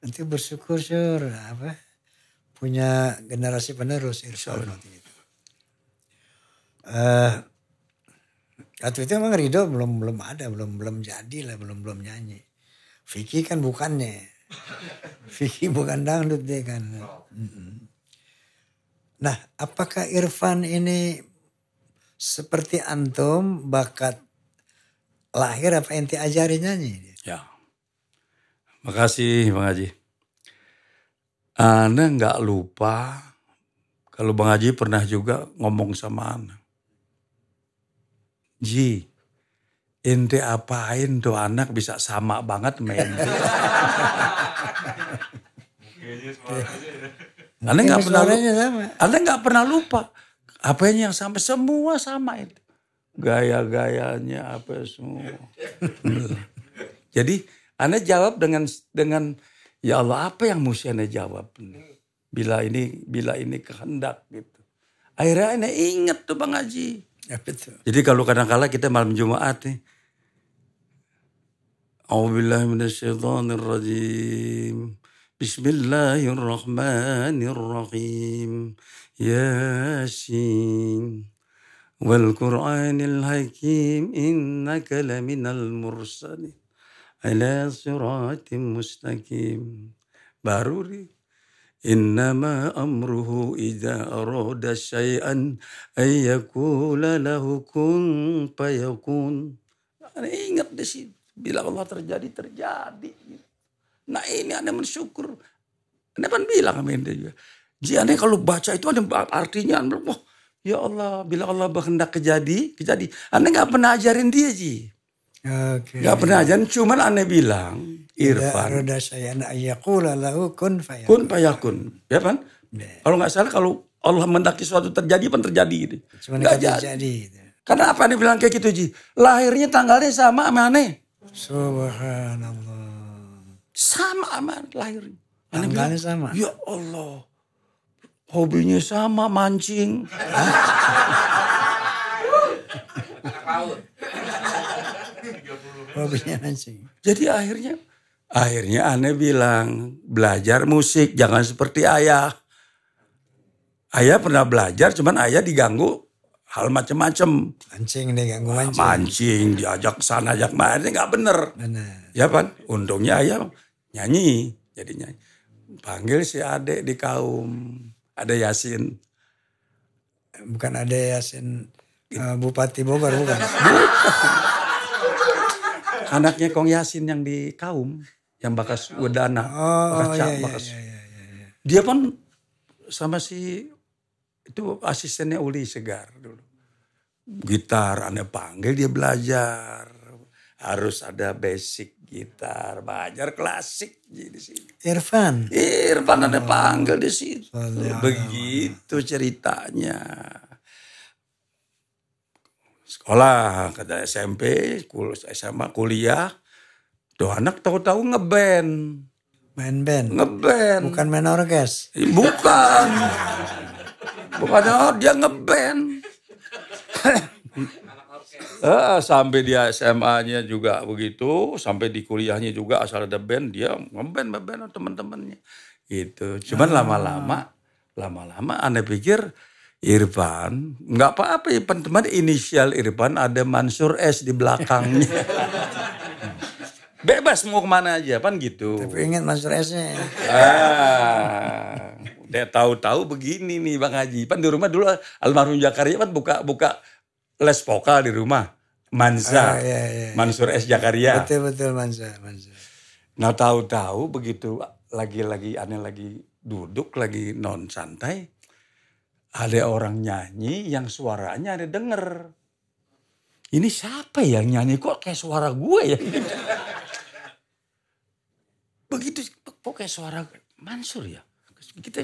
nanti bersyukur sur apa punya generasi penerus insya Allah nanti itu. Uh, eh, waktu itu emang Ridho belum belum ada belum belum jadi lah belum belum nyanyi. Vicky kan bukannya. Vicky bukan dangdut deh kan. Oh. Nah apakah Irfan ini seperti antum bakat lahir apa inti ajarin nyanyi? Makasih Bang Haji. Ana nggak lupa kalau Bang Haji pernah juga ngomong sama Ana. Ji, ente apain tuh anak bisa sama banget main, Anda nggak pernah lupa. Anda nggak pernah lupa. Apa yang sampai semua sama itu. Gaya-gayanya apa semua. Jadi anda jawab dengan dengan ya Allah apa yang mesti Anda jawab bila ini bila ini kehendak gitu. Akhirnya Anda ingat tuh Bang Haji. Ya, betul. Jadi kalau kadang-kala kita malam Jumat nih A'udzubillahiminasyaitonirrajim. Bismillahirrahmanirrahim. Yasin. Wal Qur'anil Hakim innaka laminal mursalin ala siratim mustaqim. Baru nih. Innama amruhu idza arada syai'an ay yakula lahu kun fayakun. Nah, ingat di situ. Bila Allah terjadi, terjadi. Nah ini anda mensyukur. Anda kan bilang amin juga. Jadi kalau baca itu ada artinya. Wah, ya Allah, bila Allah berhendak kejadi, kejadi. Anda nggak pernah ajarin dia, sih Okay. Gak pernah aja, cuman aneh bilang Irfan. Roda saya nak lahu kun fayakun. Kun fayakun, ya kan? Yeah. Kalau nggak salah kalau Allah mendaki suatu terjadi pun terjadi gitu. Cuman gak terjadi. jadi. Gitu. Karena apa aneh bilang kayak gitu Ji? Lahirnya tanggalnya sama sama aneh. Subhanallah. Sama sama lahirnya. tanggalnya sama. Ya Allah. Hobinya sama mancing. Anak laut hobinya mancing. Jadi akhirnya akhirnya aneh bilang belajar musik jangan seperti ayah. Ayah pernah belajar cuman ayah diganggu hal macam-macam. Mancing ganggu mancing. Mancing diajak sana ajak mari nggak bener. Benar. Ya kan untungnya ayah nyanyi jadi nyanyi panggil si adek di kaum ada Yasin bukan ada Yasin eh, Bupati Bogor bukan. bukan anaknya Kong Yasin yang di Kaum yang bakas oh. Wedana, oh, bakas, iya, iya, bakas. Iya, iya, iya, iya. Dia pun sama si itu asistennya Uli Segar dulu. Gitar aneh panggil dia belajar. Harus ada basic gitar, belajar klasik di sini. Irfan. Irfan oh. aneh panggil di situ. Begitu ceritanya sekolah, kata SMP, kul SMA, kuliah. Tuh anak tahu-tahu ngeband. Main band? Ngeband. Bukan main orkes? Bukan. Bukan oh, dia ngeband. Eh, sampai dia SMA-nya juga begitu, sampai di kuliahnya juga asal ada band dia ngeband ngeband teman-temannya. Gitu. Cuman ah. lama-lama lama-lama aneh pikir Irfan, nggak apa-apa Irfan, teman teman inisial Irfan ada Mansur S di belakangnya. Bebas mau kemana aja, pan gitu. Tapi ingat Mansur S-nya. ah, udah tahu-tahu begini nih Bang Haji. Pan di rumah dulu almarhum Jakaria pan buka buka les vokal di rumah. Mansa, ah, iya, iya, iya. Mansur S Jakaria. Betul betul Mansa, Mansa. Nah tahu-tahu begitu lagi-lagi aneh lagi duduk lagi non santai ada orang nyanyi yang suaranya ada denger. Ini siapa ya yang nyanyi kok kayak suara gue ya? Begitu kok kayak suara Mansur ya? Kita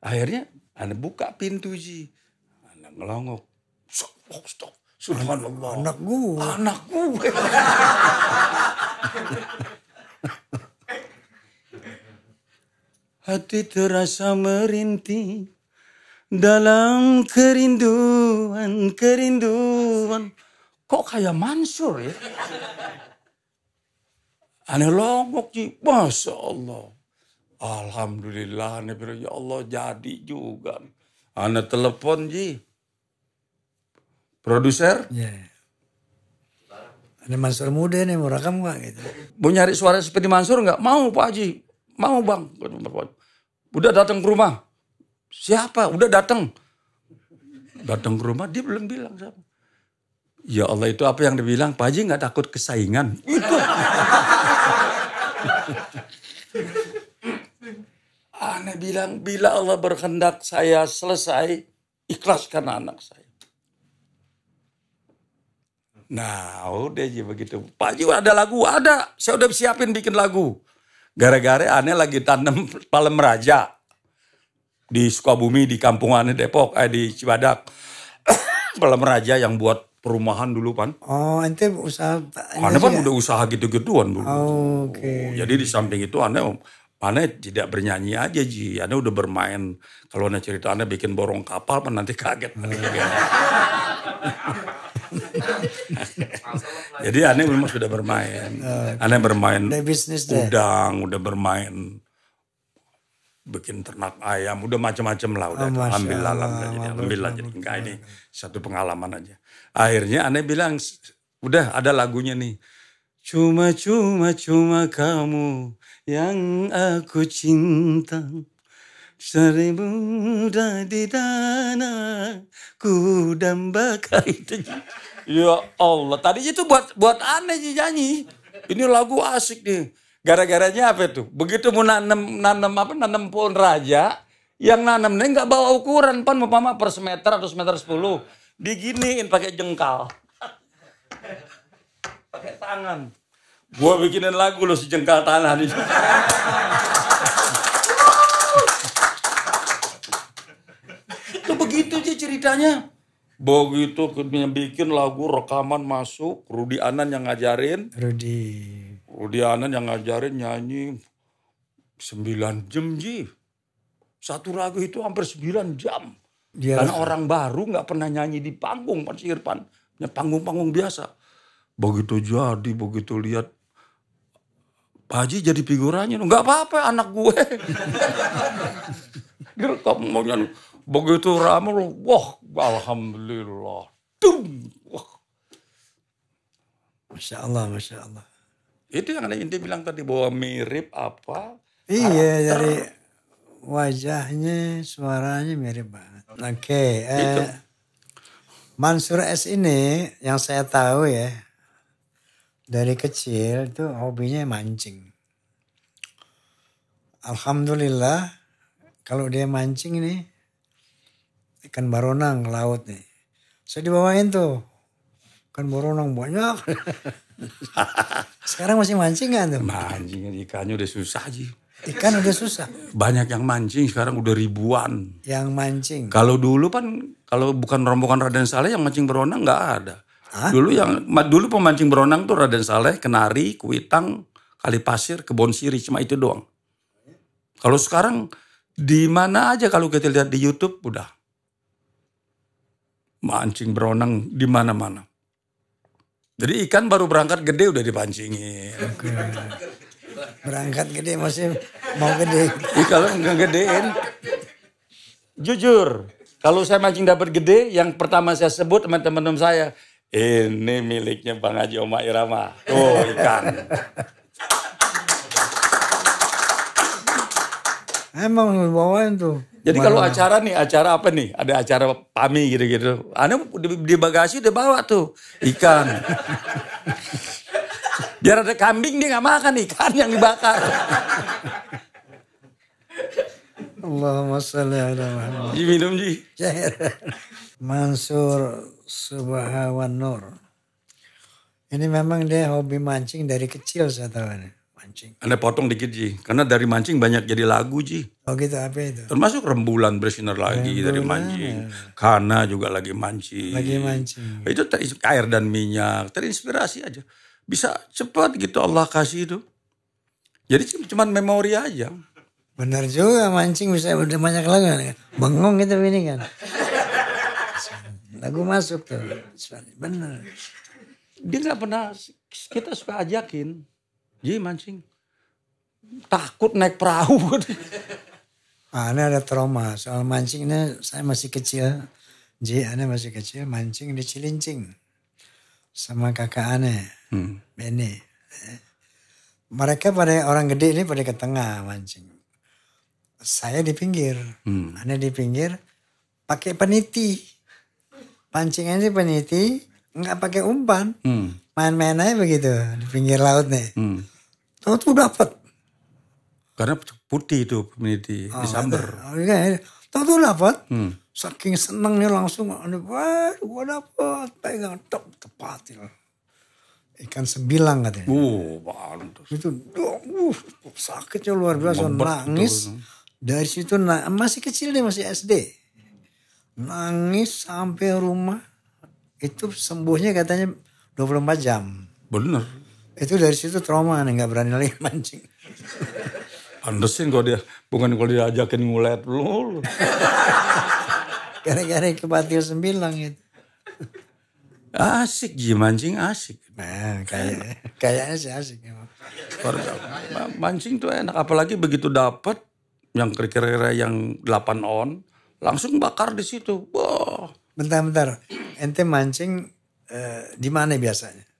akhirnya anak buka pintu Ji. anak ngelongok. Stop, stop. Subhanallah. Anak gue. Anak gue. Hati terasa merintih dalam kerinduan, kerinduan. Kok kayak Mansur ya? Aneh longok sih. Masya Allah. Alhamdulillah. Aneh bilang, ya Allah jadi juga. Aneh telepon ji. Produser. Yeah. Aneh Mansur muda nih mau rekam gak gitu. Mau nyari suara seperti Mansur nggak? Mau Pak Haji. Mau bang. Udah datang ke rumah Siapa? Udah datang. Datang ke rumah dia belum bilang siapa. Ya Allah itu apa yang dibilang Pak Haji nggak takut kesaingan. Itu. aneh bilang bila Allah berkehendak saya selesai ikhlaskan anak saya. Nah, udah aja begitu. Pak Haji ada lagu, ada. Saya udah siapin bikin lagu. Gara-gara aneh lagi tanam palem raja di Sukabumi di kampungan Depok eh di Cibadak Pelam Raja yang buat perumahan dulu pan. Oh, ente usaha. Anda pan udah usaha gitu-gituan dulu. Oh, Oke. Okay. Oh, jadi di samping itu anda Anda tidak bernyanyi aja Ji, Anda udah bermain. Kalau Anda cerita Anda bikin borong kapal, pan nanti kaget. Hmm. Jadi Anda memang sudah bermain. Okay. Oh. Anda bermain udang, udah bermain bikin ternak ayam, udah macam-macam lah udah. Oh, alhamdulillah, ambil lah, jadi enggak ini satu pengalaman aja. Akhirnya aneh bilang udah ada lagunya nih. Cuma cuma cuma kamu yang aku cinta. Seribu di dana ku dambakan itu. Ya Allah, tadi itu buat buat aneh sih nyanyi. Ini lagu asik nih Gara-garanya apa itu? Begitu mau nanam nanam apa nanam pohon raja, yang nanamnya nggak bawa ukuran pan mau pama per semeter atau semeter sepuluh diginiin pakai jengkal pakai tangan gua bikinin lagu lo si jengkal tanah di itu begitu sih ceritanya begitu bikin lagu rekaman masuk Rudi Anan yang ngajarin Rudi Udianan yang ngajarin nyanyi sembilan jam Ji. Satu lagu itu hampir sembilan jam. Biasa. Karena orang baru nggak pernah nyanyi di panggung Pak Irfan. Ya, panggung-panggung biasa. Begitu jadi, begitu lihat Pak Haji jadi figurannya. Nggak apa-apa anak gue. Direkam mau nyanyi. Begitu ramai, wah alhamdulillah. Tum. Wah. Masya Allah, Masya Allah. Itu yang ada inti bilang tadi bahwa mirip apa? Iya dari wajahnya, suaranya mirip banget. Oke. Okay, eh, Mansur S ini yang saya tahu ya dari kecil itu hobinya mancing. Alhamdulillah kalau dia mancing ini ikan baronang laut nih. Saya dibawain tuh kan baronang banyak. Sekarang masih mancing kan tuh? Mancing ikannya udah susah sih. Ikan udah susah. Banyak yang mancing sekarang udah ribuan. Yang mancing. Kalau dulu kan kalau bukan rombongan Raden Saleh yang mancing beronang nggak ada. Hah? Dulu yang dulu pemancing beronang tuh Raden Saleh, Kenari, Kuitang, Kali Pasir, Kebon Siri cuma itu doang. Kalau sekarang di mana aja kalau kita lihat di YouTube udah mancing beronang di mana-mana. Jadi ikan baru berangkat gede udah dipancingin. Berangkat gede masih mau gede. kalau nggak gedein. Jujur, kalau saya mancing dapat gede, yang pertama saya sebut sama teman-teman saya, ini miliknya Bang Haji Oma Irama. Oh ikan. Emang bawain tuh. Jadi kalau acara nih, acara apa nih? Ada acara PAMI gitu-gitu. Anda di, bagasi udah bawa tuh ikan. Biar ada kambing dia nggak makan ikan yang dibakar. Allahumma salli ala Muhammad. Ji minum Ji. Mansur Subhawan Nur. Ini memang dia hobi mancing dari kecil saya tahu nih. Mancing. Anda potong dikit Ji, karena dari mancing banyak jadi lagu Ji. Oh gitu, apa itu? Termasuk rembulan bersinar lagi rembulan. dari mancing. Karena juga lagi mancing. Lagi mancing. Itu air dan minyak, terinspirasi aja. Bisa cepat gitu Allah kasih itu. Jadi cuma memori aja. Benar juga mancing bisa udah banyak lagu kan. Bengong gitu ini kan. Lagu masuk tuh. Benar. Dia nggak pernah kita suka ajakin Iya mancing. Takut naik perahu. nah, ini ada trauma soal mancing ini saya masih kecil. Ji, aneh masih kecil mancing di Cilincing. Sama kakak aneh, hmm. Benny. Mereka pada orang gede ini pada ke tengah mancing. Saya di pinggir, hmm. aneh di pinggir pakai peniti. Pancingannya peniti, nggak pakai umpan. Hmm. Main-main aja begitu di pinggir laut nih. Hmm. Tahu tuh dapat. Karena putih itu peneliti ah, Desember. Oke, tahu tuh dapat. Hmm. Saking senengnya langsung, wah, gua dapat pegang top tepat ikan sembilang katanya. Uh, Itu uh, sakitnya luar biasa, Membet nangis. Betul. Dari situ na masih kecil deh, masih SD. Nangis sampai rumah itu sembuhnya katanya 24 jam. Bener. Itu dari situ trauma nih, nggak berani lagi mancing. Andesin kalau dia, bukan kalau dia ajakin ngulet lu. Gara-gara kebatil sembilang itu. Asik sih mancing asik. Nah, kayak kayaknya sih asik ya Mancing tuh enak apalagi begitu dapat yang kira-kira yang 8 on langsung bakar di situ. Wah. Wow. Bentar-bentar. Ente mancing eh, di mana biasanya?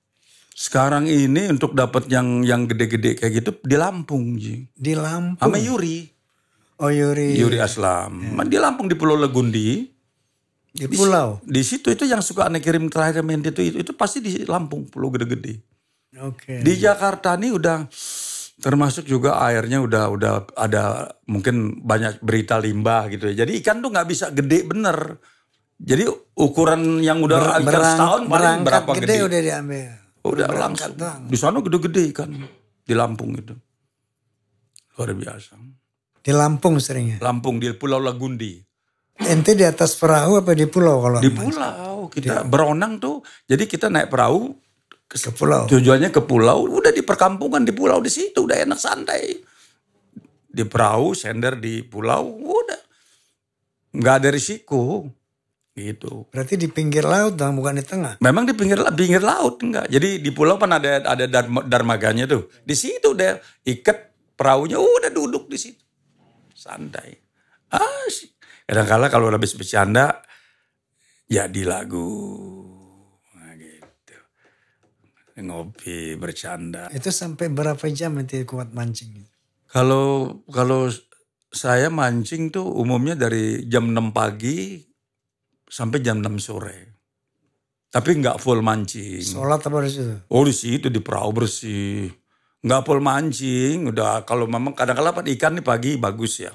sekarang ini untuk dapat yang yang gede-gede kayak gitu di Lampung Ji. Di Lampung. Sama Yuri. Oh Yuri. Yuri Aslam. Ya. Di Lampung di Pulau Legundi. Di pulau. Di, situ itu yang suka aneh kirim terakhir main itu, itu itu pasti di Lampung Pulau Gede-Gede. Oke. Okay. Di Jakarta nih udah termasuk juga airnya udah udah ada mungkin banyak berita limbah gitu ya. Jadi ikan tuh nggak bisa gede bener. Jadi ukuran yang udah Ber, berang, setahun berapa gede, gede udah diambil. Udah, udah langsung. Di sana gede-gede kan. Di Lampung itu. Luar biasa. Di Lampung seringnya? Lampung, di Pulau Lagundi. Ente di atas perahu apa di pulau kalau? Di pulau. Kita di... berenang tuh. Jadi kita naik perahu. Ke, ke pulau. Tujuannya ke pulau. Udah di perkampungan di pulau di situ. Udah enak santai. Di perahu, sender di pulau. Udah. Nggak ada risiko gitu. Berarti di pinggir laut dong, bukan di tengah. Memang di pinggir laut, pinggir laut enggak. Jadi di pulau kan ada ada darma, darmaganya tuh. Di situ deh ikat perahunya udah duduk di situ. Santai. Ah, kadang kala kalau habis bercanda jadi lagu. Nah, gitu. Ngopi, bercanda. Itu sampai berapa jam nanti kuat mancing? Kalau kalau saya mancing tuh umumnya dari jam 6 pagi sampai jam 6 sore. Tapi nggak full mancing. Sholat apa di situ? Oh di situ di perahu bersih. Nggak full mancing. Udah kalau memang kadang-kadang dapat ikan nih pagi bagus ya.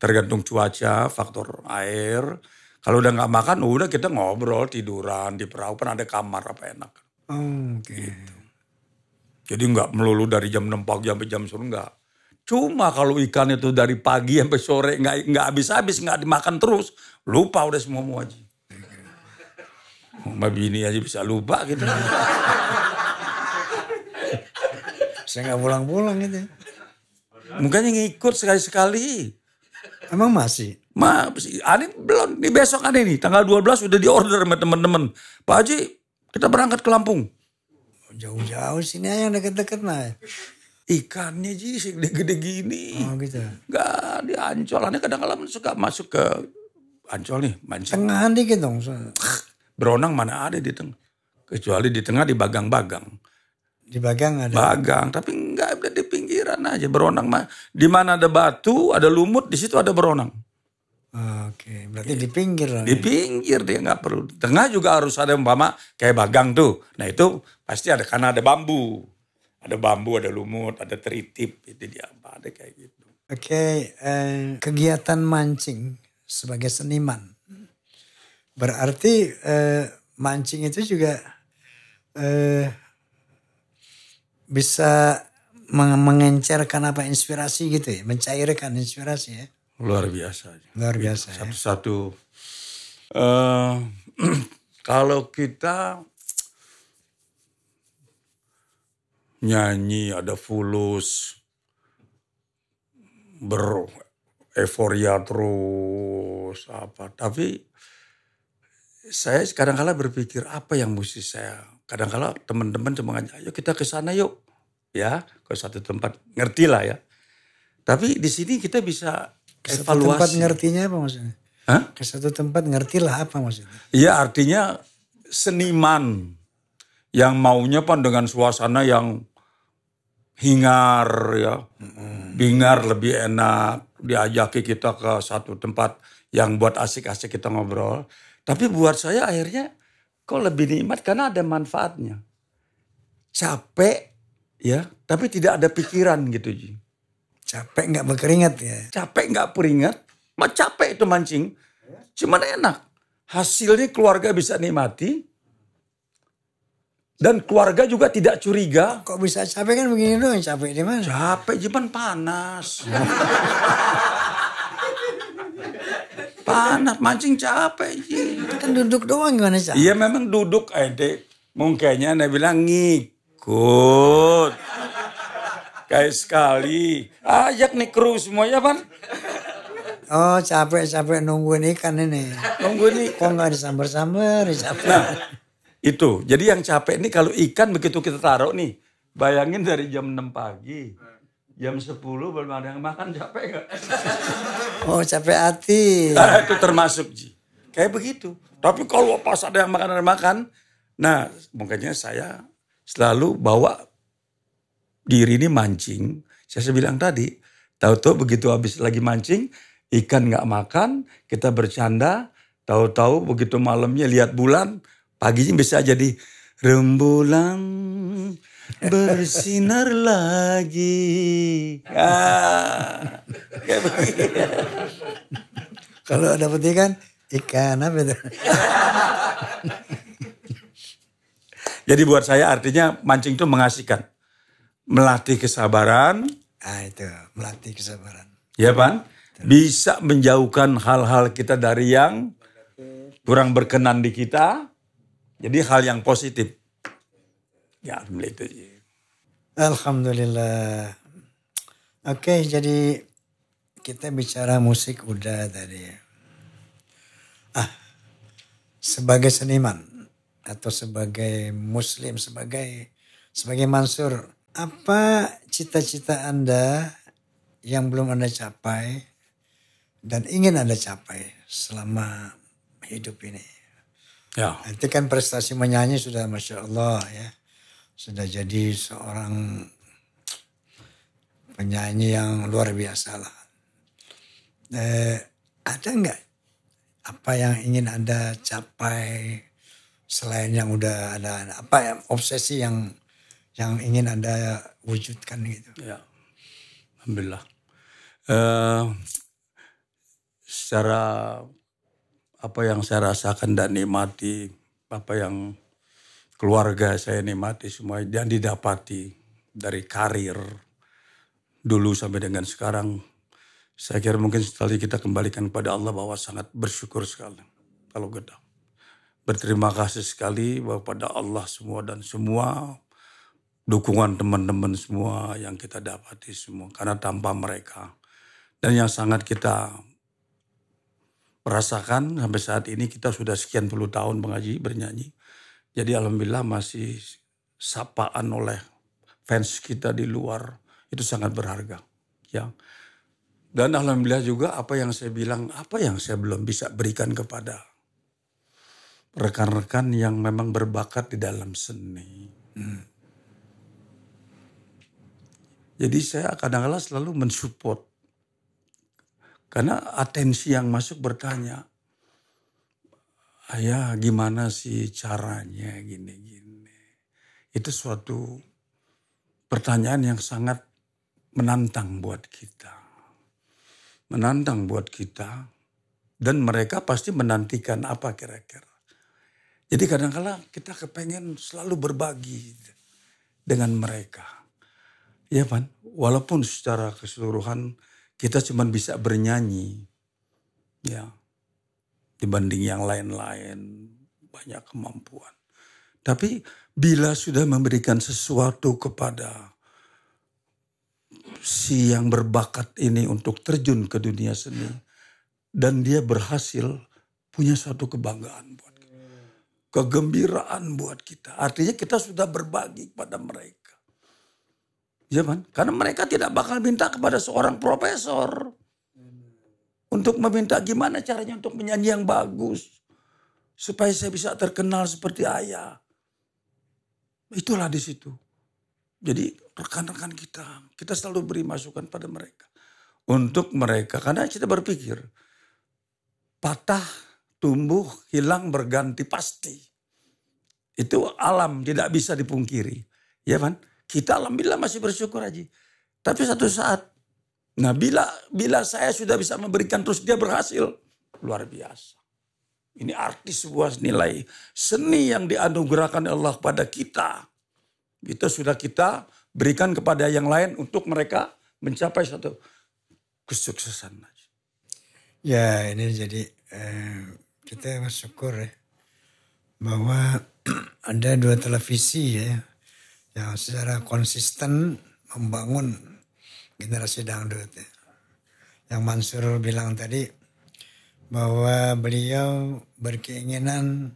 Tergantung cuaca, faktor air. Kalau udah nggak makan, udah kita ngobrol tiduran di perahu Pernah kan ada kamar apa enak. Oke. Okay. Gitu. Jadi nggak melulu dari jam 6 pagi sampai jam sore nggak. Cuma kalau ikan itu dari pagi sampai sore nggak nggak habis-habis nggak dimakan terus lupa udah semua muaji. Mbak bini aja bisa lupa gitu. Saya nggak pulang-pulang gitu. Mungkin yang ikut sekali-sekali. Emang masih? Ma, Ani belum, nih besok ada ini tanggal 12 udah di order sama teman-teman. Pak Haji, kita berangkat ke Lampung. Jauh-jauh sini aja deket-deket lah. Ikannya Ji, gede-gede gini. Oh gitu. Gak di ancolannya kadang-kadang suka masuk ke Ancol nih, mancing. tengah dikit dong. Beronang mana ada di tengah. Kecuali di tengah di bagang-bagang. Di bagang ada. Bagang, tapi enggak ada di pinggiran aja beronang mah. Di mana ada batu, ada lumut, di situ ada beronang. Oke, okay. berarti di pinggir Di ya? pinggir dia nggak perlu. tengah juga harus ada umpama kayak bagang tuh. Nah itu pasti ada karena ada bambu. Ada bambu, ada lumut, ada teritip. Itu dia ada kayak gitu. Oke, eh, kegiatan mancing sebagai seniman Berarti eh, mancing itu juga eh, bisa meng mengencerkan apa inspirasi gitu ya, mencairkan inspirasi ya. Luar biasa. Luar biasa. Ya? Satu-satu. Ya. Uh, kalau kita nyanyi ada fulus euforia terus apa tapi saya kadang-kala berpikir apa yang mesti saya. Kadang-kala teman-teman cuma ngajak, ayo kita ke sana yuk. Ya, ke satu tempat. Ngerti lah ya. Tapi di sini kita bisa ke satu evaluasi. tempat ngertinya apa maksudnya? Hah? Ke satu tempat lah apa maksudnya? Iya artinya seniman yang maunya pan dengan suasana yang hingar ya. Hmm. Bingar lebih enak, diajaki kita ke satu tempat yang buat asik-asik kita ngobrol. Tapi buat saya akhirnya kok lebih nikmat karena ada manfaatnya. Capek ya, tapi tidak ada pikiran gitu Ji. Capek nggak berkeringat ya? Capek nggak peringat, mah capek itu mancing. Cuman enak. Hasilnya keluarga bisa nikmati, dan keluarga juga tidak curiga. Kok bisa capek kan begini dong? capek gimana? Capek cuman panas. Panas, mancing capek. Kan duduk doang gimana sih? Iya memang duduk aja. Mungkinnya anda bilang ngikut. Kayak sekali. Ajak nih kru semua ya Pan. Oh capek-capek nungguin ikan ini. Nungguin ikan. Kok nggak disambar-sambar capek. Nah, itu. Jadi yang capek ini kalau ikan begitu kita taruh nih. Bayangin dari jam enam pagi jam sepuluh belum ada yang makan capek gak? oh capek hati. Nah, itu termasuk Ji. Kayak begitu. Tapi kalau pas ada yang makan ada yang makan, nah makanya saya selalu bawa diri ini mancing. Saya bilang tadi, tahu-tahu begitu habis lagi mancing, ikan nggak makan, kita bercanda, tahu-tahu begitu malamnya lihat bulan, paginya bisa jadi rembulan bersinar lagi. Ah, kayak begini. Kalau dapat ikan, ikan apa itu? Jadi buat saya artinya mancing itu mengasihkan. Melatih kesabaran. Ah itu, melatih kesabaran. Ya Pak? Bisa menjauhkan hal-hal kita dari yang kurang berkenan di kita. Jadi hal yang positif. Ya, itu. Alhamdulillah. Oke, jadi kita bicara musik udah tadi. Ah, sebagai seniman atau sebagai muslim, sebagai sebagai Mansur, apa cita-cita Anda yang belum Anda capai dan ingin Anda capai selama hidup ini? Ya. Nanti kan prestasi menyanyi sudah Masya Allah ya sudah jadi seorang penyanyi yang luar biasa lah. Eh, ada nggak apa yang ingin anda capai selain yang udah ada apa ya obsesi yang yang ingin anda wujudkan gitu? Ya, alhamdulillah. Uh, secara apa yang saya rasakan dan nikmati apa yang keluarga saya nikmati semua dan didapati dari karir dulu sampai dengan sekarang. Saya kira mungkin sekali kita kembalikan kepada Allah bahwa sangat bersyukur sekali kalau kita Berterima kasih sekali bahwa pada Allah semua dan semua dukungan teman-teman semua yang kita dapati semua. Karena tanpa mereka dan yang sangat kita rasakan sampai saat ini kita sudah sekian puluh tahun mengaji bernyanyi jadi alhamdulillah masih sapaan oleh fans kita di luar itu sangat berharga. Ya. Dan alhamdulillah juga apa yang saya bilang, apa yang saya belum bisa berikan kepada rekan-rekan yang memang berbakat di dalam seni. Hmm. Jadi saya kadang-kadang selalu mensupport. Karena atensi yang masuk bertanya, ya gimana sih caranya gini-gini. Itu suatu pertanyaan yang sangat menantang buat kita. Menantang buat kita dan mereka pasti menantikan apa kira-kira. Jadi kadang-kala -kadang kita kepengen selalu berbagi dengan mereka. Ya kan? Walaupun secara keseluruhan kita cuma bisa bernyanyi. Ya dibanding yang lain-lain banyak kemampuan. Tapi bila sudah memberikan sesuatu kepada si yang berbakat ini untuk terjun ke dunia seni dan dia berhasil punya suatu kebanggaan buat kita. Kegembiraan buat kita. Artinya kita sudah berbagi kepada mereka. Ya kan? Karena mereka tidak bakal minta kepada seorang profesor. Untuk meminta gimana caranya untuk menyanyi yang bagus. Supaya saya bisa terkenal seperti ayah. Itulah di situ. Jadi rekan-rekan kita, kita selalu beri masukan pada mereka. Untuk mereka, karena kita berpikir, patah, tumbuh, hilang, berganti, pasti. Itu alam, tidak bisa dipungkiri. Ya kan? Kita alhamdulillah masih bersyukur aja. Tapi satu saat Nah bila bila saya sudah bisa memberikan terus dia berhasil. Luar biasa. Ini arti sebuah nilai. Seni yang dianugerahkan Allah pada kita. Itu sudah kita berikan kepada yang lain untuk mereka mencapai satu kesuksesan. Ya ini jadi eh, kita bersyukur ya. Bahwa ada dua televisi ya. Yang secara konsisten membangun generasi dangdut. Yang Mansur bilang tadi bahwa beliau berkeinginan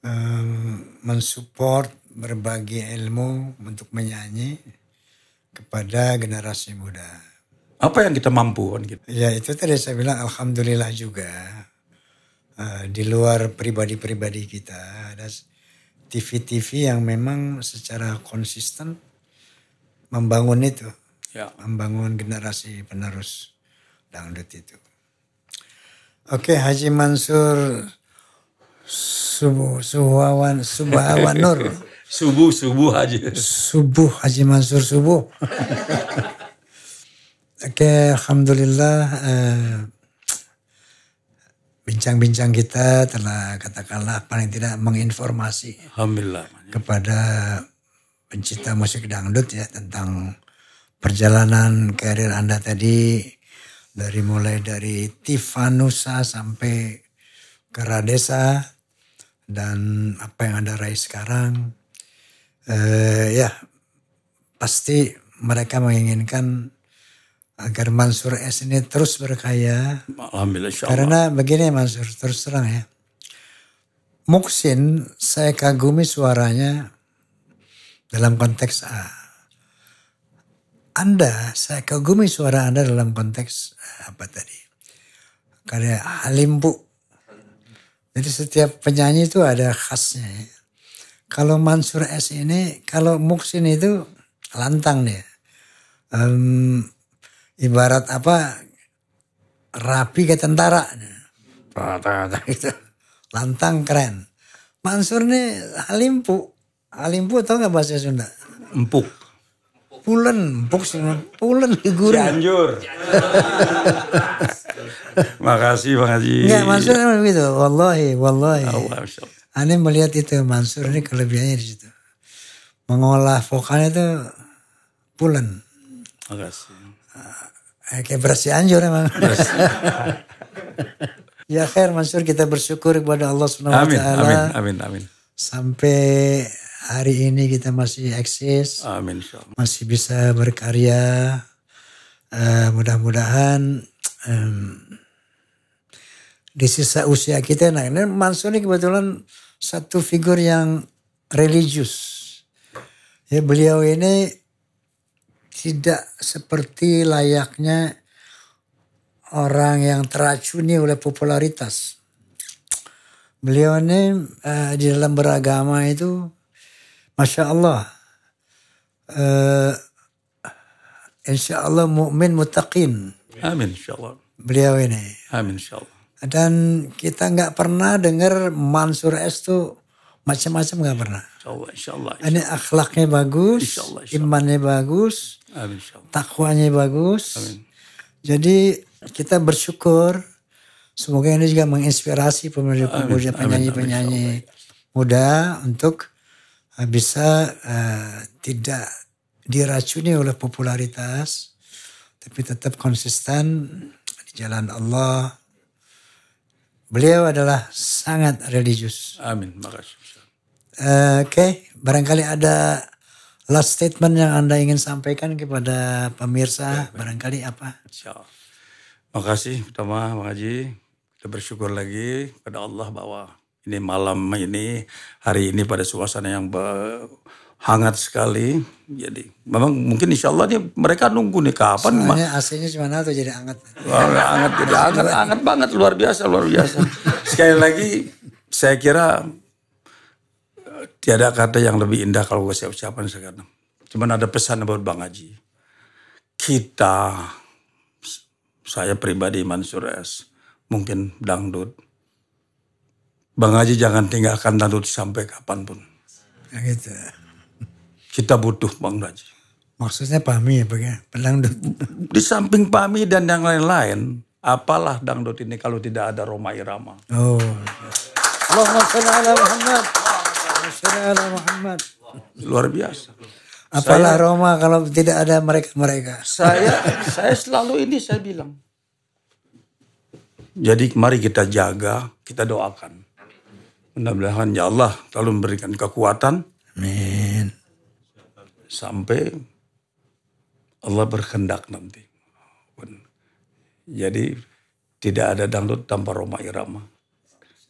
um, mensupport berbagi ilmu untuk menyanyi kepada generasi muda. Apa yang kita mampu? Kan, gitu? Ya itu tadi saya bilang alhamdulillah juga uh, di luar pribadi-pribadi kita ada TV-TV yang memang secara konsisten membangun itu ya. membangun generasi penerus dangdut itu. Oke, Haji Mansur Subuh Subawan Subawan Nur. subuh Subuh Haji. Subuh Haji Mansur Subuh. Oke, alhamdulillah eh, bincang-bincang kita telah katakanlah paling tidak menginformasi alhamdulillah kepada pencipta musik dangdut ya tentang perjalanan karir Anda tadi dari mulai dari Tifanusa sampai ke Radesa dan apa yang Anda raih sekarang. Eh, ya, pasti mereka menginginkan agar Mansur S ini terus berkaya. Alhamdulillah. Karena begini Mansur, terus terang ya. Muksin saya kagumi suaranya dalam konteks A. Anda, saya kagumi suara Anda dalam konteks eh, apa tadi? Karya halimbu. Jadi setiap penyanyi itu ada khasnya. Ya. Kalau Mansur S ini, kalau Muksin itu lantang dia. Um, ibarat apa rapi ke tentara. Gitu. Lantang keren. Mansur nih halimpu. Halimpu tau gak bahasa Sunda? Empuk Pulen, box Pulen figuran. Cianjur. Makasih Bang Haji. Enggak, Mansur emang gitu Wallahi, wallahi. Allah, Aneh melihat itu Mansur ini kelebihannya di situ. Mengolah vokalnya itu Pulen. Makasih. Eh, kayak beras anjur emang. ya khair Mansur kita bersyukur kepada Allah SWT Amin, amin, amin, amin. Sampai hari ini kita masih eksis. Amin. Masih bisa berkarya. Uh, mudah-mudahan um, di sisa usia kita. Nah, ini Mansur ini kebetulan satu figur yang religius. Ya, beliau ini tidak seperti layaknya orang yang teracuni oleh popularitas. Beliau ini uh, di dalam beragama itu Masya Allah. Uh, eh, insya Allah mukmin mutakin. Amin insya Allah. Beliau ini. Amin insya Allah. Dan kita nggak pernah dengar Mansur S itu macam-macam nggak pernah. Insya Allah, insya Allah. Insya Allah. Ini akhlaknya bagus, insya Allah, insya Allah. imannya bagus, Amin, insya Allah. takwanya bagus. Amin. Jadi kita bersyukur. Semoga ini juga menginspirasi pemuda-pemuda penyanyi-penyanyi muda untuk Eh, bisa uh, tidak diracuni oleh popularitas, tapi tetap konsisten di jalan Allah. Beliau adalah sangat religius. Amin. Makasih. Uh, eh, Oke, okay. barangkali ada last statement yang Anda ingin sampaikan kepada pemirsa, ya, barangkali apa? Insya Makasih pertama Bang Haji. Kita bersyukur lagi pada Allah bahwa ini malam ini hari ini pada suasana yang hangat sekali. Jadi memang mungkin insya Allah nih mereka nunggu nih kapan. Soalnya AC-nya cuma satu jadi hangat. Wah, hangat jadi hangat, hangat banget luar biasa luar biasa. Sekali lagi saya kira tiada kata yang lebih indah kalau gue siap-siapan sekarang. Cuma ada pesan buat Bang Haji. Kita, saya pribadi Mansur S, mungkin dangdut, Bang Haji jangan tinggalkan Tantuti sampai kapanpun. Ya gitu. Kita butuh Bang Haji. Maksudnya Pami ya Pak ya? Di samping Pami dan yang lain-lain, apalah dangdut ini kalau tidak ada Roma Irama. Oh. Iya. Allahumma sholli ala Muhammad. Allahumma Muhammad. Luar biasa. Apalah saya, Roma kalau tidak ada mereka-mereka. Saya saya selalu ini saya bilang. Jadi mari kita jaga, kita doakan. Mudah-mudahan ya Allah selalu memberikan kekuatan. Amin. Sampai Allah berkehendak nanti. Jadi tidak ada dangdut tanpa Roma Irama.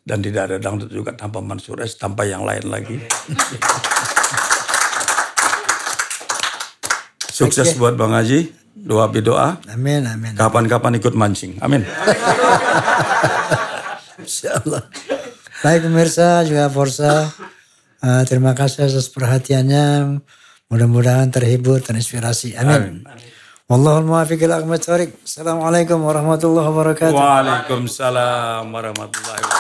Dan tidak ada dangdut juga tanpa Mansur S, tanpa yang lain lagi. Sukses buat Bang Haji. Doa doa. Amin, amin. Kapan-kapan ikut mancing. Amin. Allah. Baik pemirsa juga Forza, Uh, terima kasih atas perhatiannya. Mudah-mudahan terhibur, terinspirasi. Amin. Amin. Wallahul muwafiq ila Assalamualaikum warahmatullahi wabarakatuh. Waalaikumsalam warahmatullahi wabarakatuh.